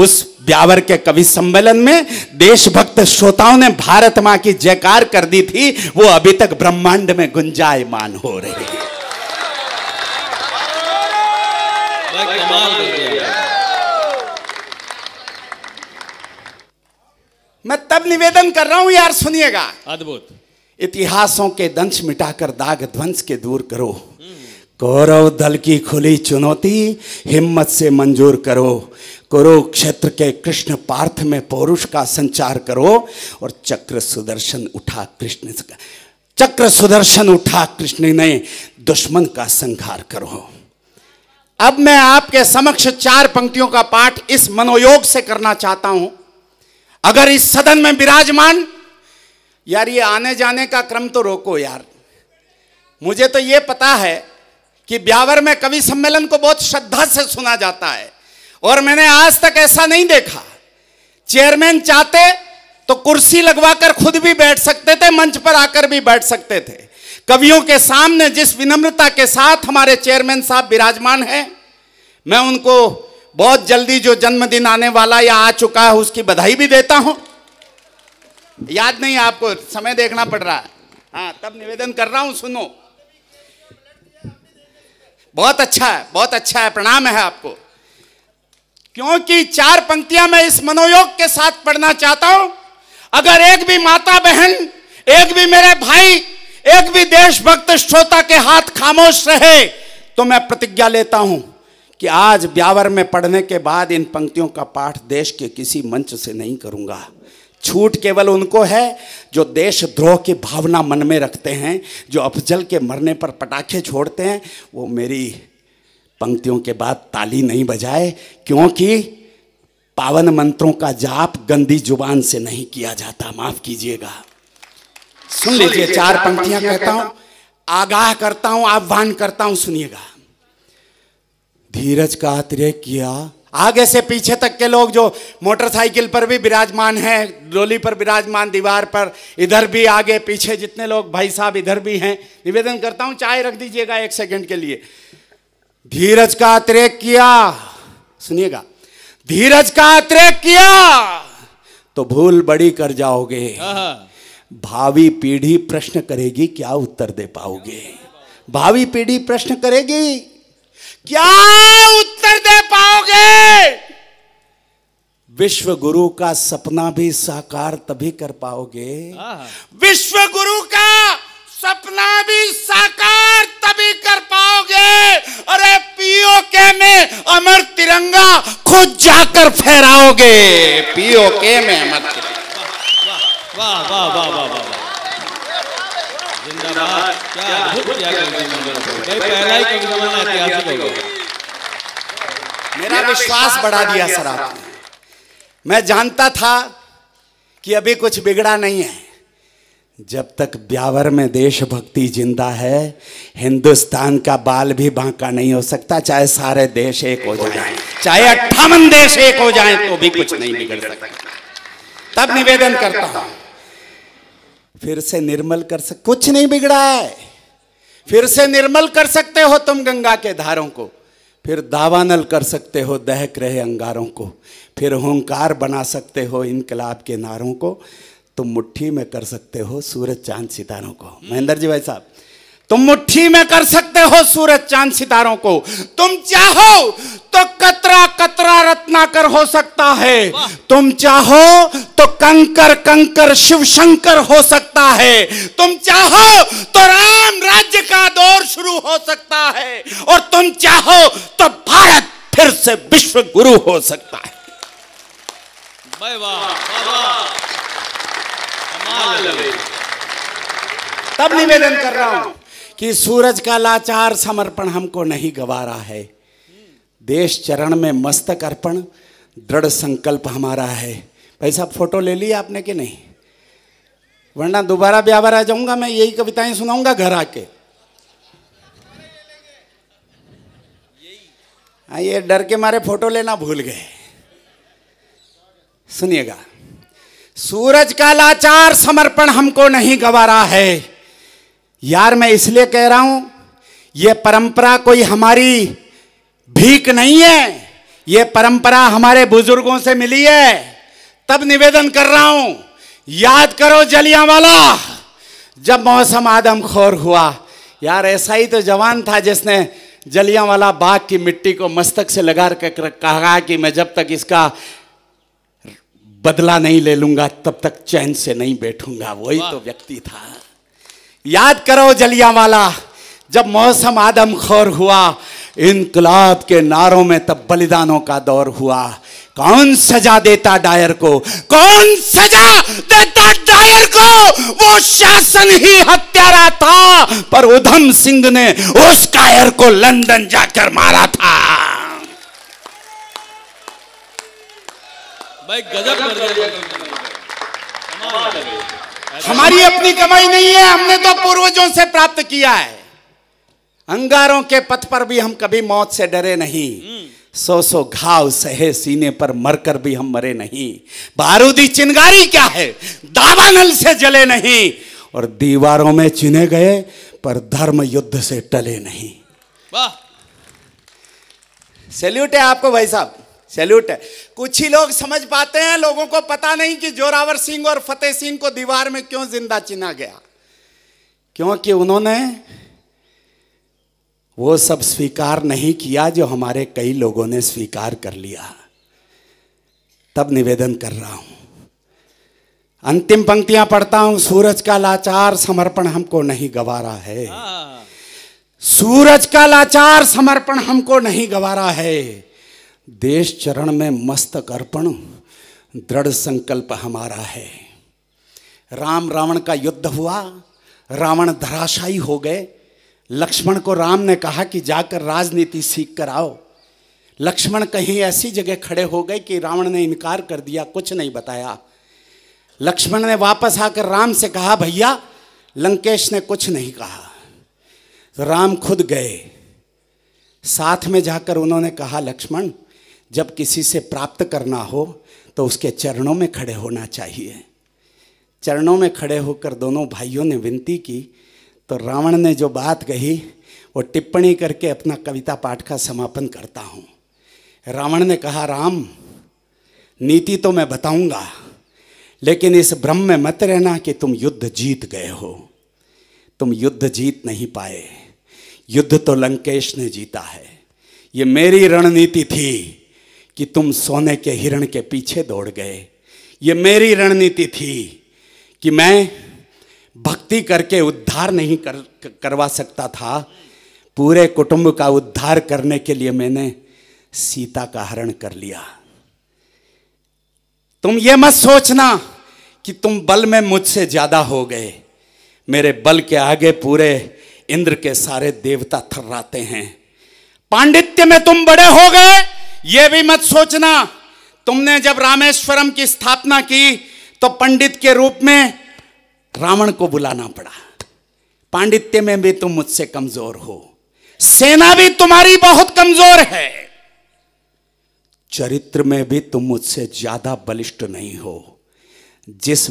उस ब्यावर के कवि सम्मेलन में देशभक्त श्रोताओं ने भारत माँ की जयकार कर दी थी वो अभी तक ब्रह्मांड में गुंजायमान हो रही है मैं तब निवेदन कर रहा हूं यार सुनिएगा अद्भुत इतिहासों के दंश मिटाकर दाग ध्वंस के दूर करो कौरव दल की खुली चुनौती हिम्मत से मंजूर करो कुरुक्षेत्र के कृष्ण पार्थ में पौरुष का संचार करो और चक्र सुदर्शन उठा कृष्ण चक्र सुदर्शन उठा कृष्ण ने दुश्मन का संहार करो अब मैं आपके समक्ष चार पंक्तियों का पाठ इस मनोयोग से करना चाहता हूं अगर इस सदन में विराजमान यार ये आने जाने का क्रम तो रोको यार मुझे तो ये पता है कि ब्यावर में कवि सम्मेलन को बहुत श्रद्धा से सुना जाता है और मैंने आज तक ऐसा नहीं देखा चेयरमैन चाहते तो कुर्सी लगवाकर खुद भी बैठ सकते थे मंच पर आकर भी बैठ सकते थे कवियों के सामने जिस विनम्रता के साथ हमारे चेयरमैन साहब विराजमान हैं मैं उनको बहुत जल्दी जो जन्मदिन आने वाला या आ चुका है उसकी बधाई भी देता हूं याद नहीं आपको समय देखना पड़ रहा है हाँ तब निवेदन कर रहा हूं सुनो बहुत अच्छा है बहुत अच्छा है प्रणाम है आपको क्योंकि चार पंक्तियां मैं इस मनोयोग के साथ पढ़ना चाहता हूं अगर एक भी माता बहन एक भी मेरे भाई एक भी देशभक्त श्रोता के हाथ खामोश रहे तो मैं प्रतिज्ञा लेता हूं कि आज ब्यावर में पढ़ने के बाद इन पंक्तियों का पाठ देश के किसी मंच से नहीं करूंगा छूट केवल उनको है जो देशद्रोह की भावना मन में रखते हैं जो अफजल के मरने पर पटाखे छोड़ते हैं वो मेरी पंक्तियों के बाद ताली नहीं बजाए क्योंकि पावन मंत्रों का जाप गंदी जुबान से नहीं किया जाता माफ कीजिएगा सुन लीजिए चार पंक्तियां कहता हूं आगाह करता हूं आह्वान करता हूं सुनिएगा धीरज का आश्रय किया आगे से पीछे तक के लोग जो मोटरसाइकिल पर भी विराजमान हैं डोली पर विराजमान दीवार पर इधर भी आगे पीछे जितने लोग भाई साहब इधर भी हैं निवेदन करता हूं चाय रख दीजिएगा एक सेकंड के लिए धीरज का आत्रेय किया सुनिएगा धीरज का आत्रेय किया तो भूल बड़ी कर जाओगे हाँ। भावी पीढ़ी प्रश्न करेगी क्या उत्तर दे पाओगे भावी पीढ़ी प्रश्न करेगी क्या उत्तर दे पाओगे विश्व गुरु का सपना भी साकार तभी कर पाओगे हाँ, हाँ। विश्व गुरु का सपना भी साकार तभी कर पाओगे अरे पीओके में अमर तिरंगा खुद जाकर फहराओगे पीओके में अमर तिरंगा वाह वाह वाह वाह वाह क्या मेरा विश्वास बढ़ा दिया सर आपने मैं जानता था कि अभी कुछ बिगड़ा नहीं है जब तक ब्यावर में देशभक्ति जिंदा है हिंदुस्तान का बाल भी बांका नहीं हो सकता चाहे सारे देश एक हो जाए चाहे अट्ठावन देश एक हो जाए तो, तो भी कुछ नहीं बिगड़ सकता तब निवेदन करता हूं फिर से निर्मल कर सक कुछ नहीं बिगड़ा है फिर से निर्मल कर सकते हो तुम गंगा के धारों को फिर दावानल कर सकते हो दहक रहे अंगारों को फिर होंकार बना सकते हो इनकलाब के नारों को तुम मुट्ठी में कर सकते हो सूरज चांद सितारों को महेंद्र जी भाई साहब तुम मुट्ठी में कर सकते हो सूरज चांद सितारों को तुम चाहो तो कतरा कतरा रत्नाकर हो सकता है तुम चाहो तो कंकर कंकर शिव शंकर हो सकता है तुम चाहो तो राम राज्य का दौर शुरू हो सकता है और तुम चाहो तो भारत फिर से विश्व गुरु हो सकता है तब निवेदन कर रहा हूं कि सूरज का लाचार समर्पण हमको नहीं गवारा है देश चरण में मस्तक अर्पण दृढ़ संकल्प हमारा है भाई साहब फोटो ले ली आपने कि नहीं वरना दोबारा ब्यावर आ जाऊंगा मैं यही कविताएं सुनाऊंगा घर आके हाँ, ये डर के मारे फोटो लेना भूल गए सुनिएगा सूरज का लाचार समर्पण हमको नहीं गवारा है यार मैं इसलिए कह रहा हूं ये परंपरा कोई हमारी भीख नहीं है ये परंपरा हमारे बुजुर्गों से मिली है तब निवेदन कर रहा हूं याद करो जलिया वाला जब मौसम आदम खोर हुआ यार ऐसा ही तो जवान था जिसने जलिया वाला बाग की मिट्टी को मस्तक से लगा कर कहा कि मैं जब तक इसका बदला नहीं ले लूंगा तब तक चैन से नहीं बैठूंगा वही तो व्यक्ति था याद करो जलियावाला जब मौसम आदम खोर हुआ इनकलाब के नारों में तब बलिदानों का दौर हुआ कौन सजा देता डायर को कौन सजा देता डायर को वो शासन ही हत्यारा था पर उधम सिंह ने उस कायर को लंदन जाकर मारा था भाई गजब कर दिया हमारी अपनी कमाई नहीं है हमने तो पूर्वजों से प्राप्त किया है अंगारों के पथ पर भी हम कभी मौत से डरे नहीं सो सो घाव सहे सीने पर मरकर भी हम मरे नहीं बारूदी चिंगारी क्या है दावा नल से जले नहीं और दीवारों में चिने गए पर धर्म युद्ध से टले नहीं सैल्यूट है आपको भाई साहब सैल्यूट है कुछ ही लोग समझ पाते हैं लोगों को पता नहीं कि जोरावर सिंह और फतेह सिंह को दीवार में क्यों जिंदा चिना गया क्योंकि उन्होंने वो सब स्वीकार नहीं किया जो हमारे कई लोगों ने स्वीकार कर लिया तब निवेदन कर रहा हूं अंतिम पंक्तियां पढ़ता हूं सूरज का लाचार समर्पण हमको नहीं गवारा है हाँ। सूरज का लाचार समर्पण हमको नहीं गवारा है देश चरण में मस्तक अर्पण दृढ़ संकल्प हमारा है राम रावण का युद्ध हुआ रावण धराशायी हो गए लक्ष्मण को राम ने कहा कि जाकर राजनीति सीख कर आओ लक्ष्मण कहीं ऐसी जगह खड़े हो गए कि रावण ने इनकार कर दिया कुछ नहीं बताया लक्ष्मण ने वापस आकर राम से कहा भैया लंकेश ने कुछ नहीं कहा तो राम खुद गए साथ में जाकर उन्होंने कहा लक्ष्मण जब किसी से प्राप्त करना हो तो उसके चरणों में खड़े होना चाहिए चरणों में खड़े होकर दोनों भाइयों ने विनती की तो रावण ने जो बात कही वो टिप्पणी करके अपना कविता पाठ का समापन करता हूँ रावण ने कहा राम नीति तो मैं बताऊंगा लेकिन इस भ्रम में मत रहना कि तुम युद्ध जीत गए हो तुम युद्ध जीत नहीं पाए युद्ध तो लंकेश ने जीता है ये मेरी रणनीति थी कि तुम सोने के हिरण के पीछे दौड़ गए ये मेरी रणनीति थी कि मैं भक्ति करके उद्धार नहीं कर करवा सकता था पूरे कुटुंब का उद्धार करने के लिए मैंने सीता का हरण कर लिया तुम ये मत सोचना कि तुम बल में मुझसे ज्यादा हो गए मेरे बल के आगे पूरे इंद्र के सारे देवता थर्राते हैं पांडित्य में तुम बड़े हो गए यह भी मत सोचना तुमने जब रामेश्वरम की स्थापना की तो पंडित के रूप में रावण को बुलाना पड़ा पांडित्य में भी तुम मुझसे कमजोर हो सेना भी तुम्हारी बहुत कमजोर है चरित्र में भी तुम मुझसे ज्यादा बलिष्ठ नहीं हो जिस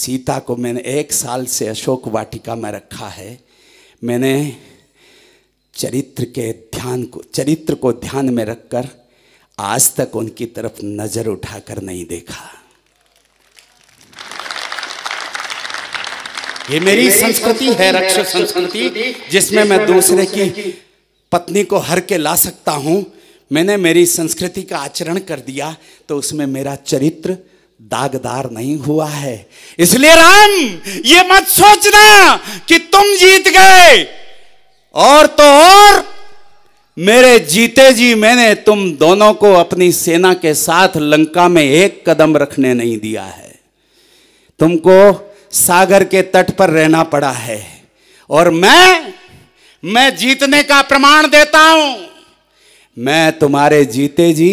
सीता को मैंने एक साल से अशोक वाटिका में रखा है मैंने चरित्र के ध्यान को चरित्र को ध्यान में रखकर आज तक उनकी तरफ नजर उठाकर नहीं देखा ये मेरी संस्कृति है रक्षा संस्कृति जिसमें मैं दूसरे की पत्नी को हर के ला सकता हूं मैंने मेरी संस्कृति का आचरण कर दिया तो उसमें मेरा चरित्र दागदार नहीं हुआ है इसलिए राम ये मत सोचना कि तुम जीत गए और तो और मेरे जीते जी मैंने तुम दोनों को अपनी सेना के साथ लंका में एक कदम रखने नहीं दिया है तुमको सागर के तट पर रहना पड़ा है और मैं मैं जीतने का प्रमाण देता हूं मैं तुम्हारे जीते जी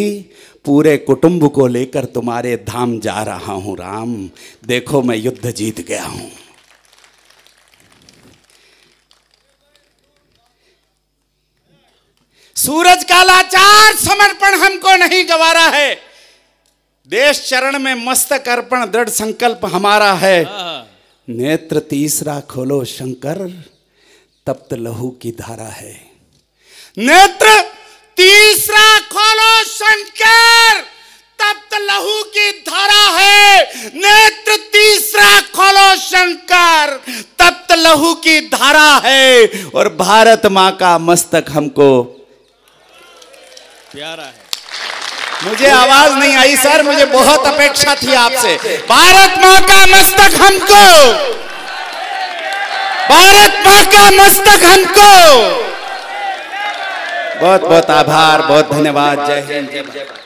पूरे कुटुंब को लेकर तुम्हारे धाम जा रहा हूं राम देखो मैं युद्ध जीत गया हूं सूरज कालाचार समर्पण हमको नहीं गवारा है देश चरण में मस्तक अर्पण दृढ़ संकल्प हमारा है नेत्र तीसरा खोलो शंकर तप्त लहू की धारा है नेत्र तीसरा खोलो शंकर तप्त लहू की धारा है नेत्र तीसरा खोलो शंकर तप्त लहू की धारा है और भारत माँ का मस्तक हमको प्यारा है मुझे आवाज नहीं आई सर मुझे बहुत अपेक्षा थी आपसे भारत माँ का मस्तक हमको भारत माँ का मस्तक हमको बहुत बहुत आभार बहुत धन्यवाद जय हिंद जय भारत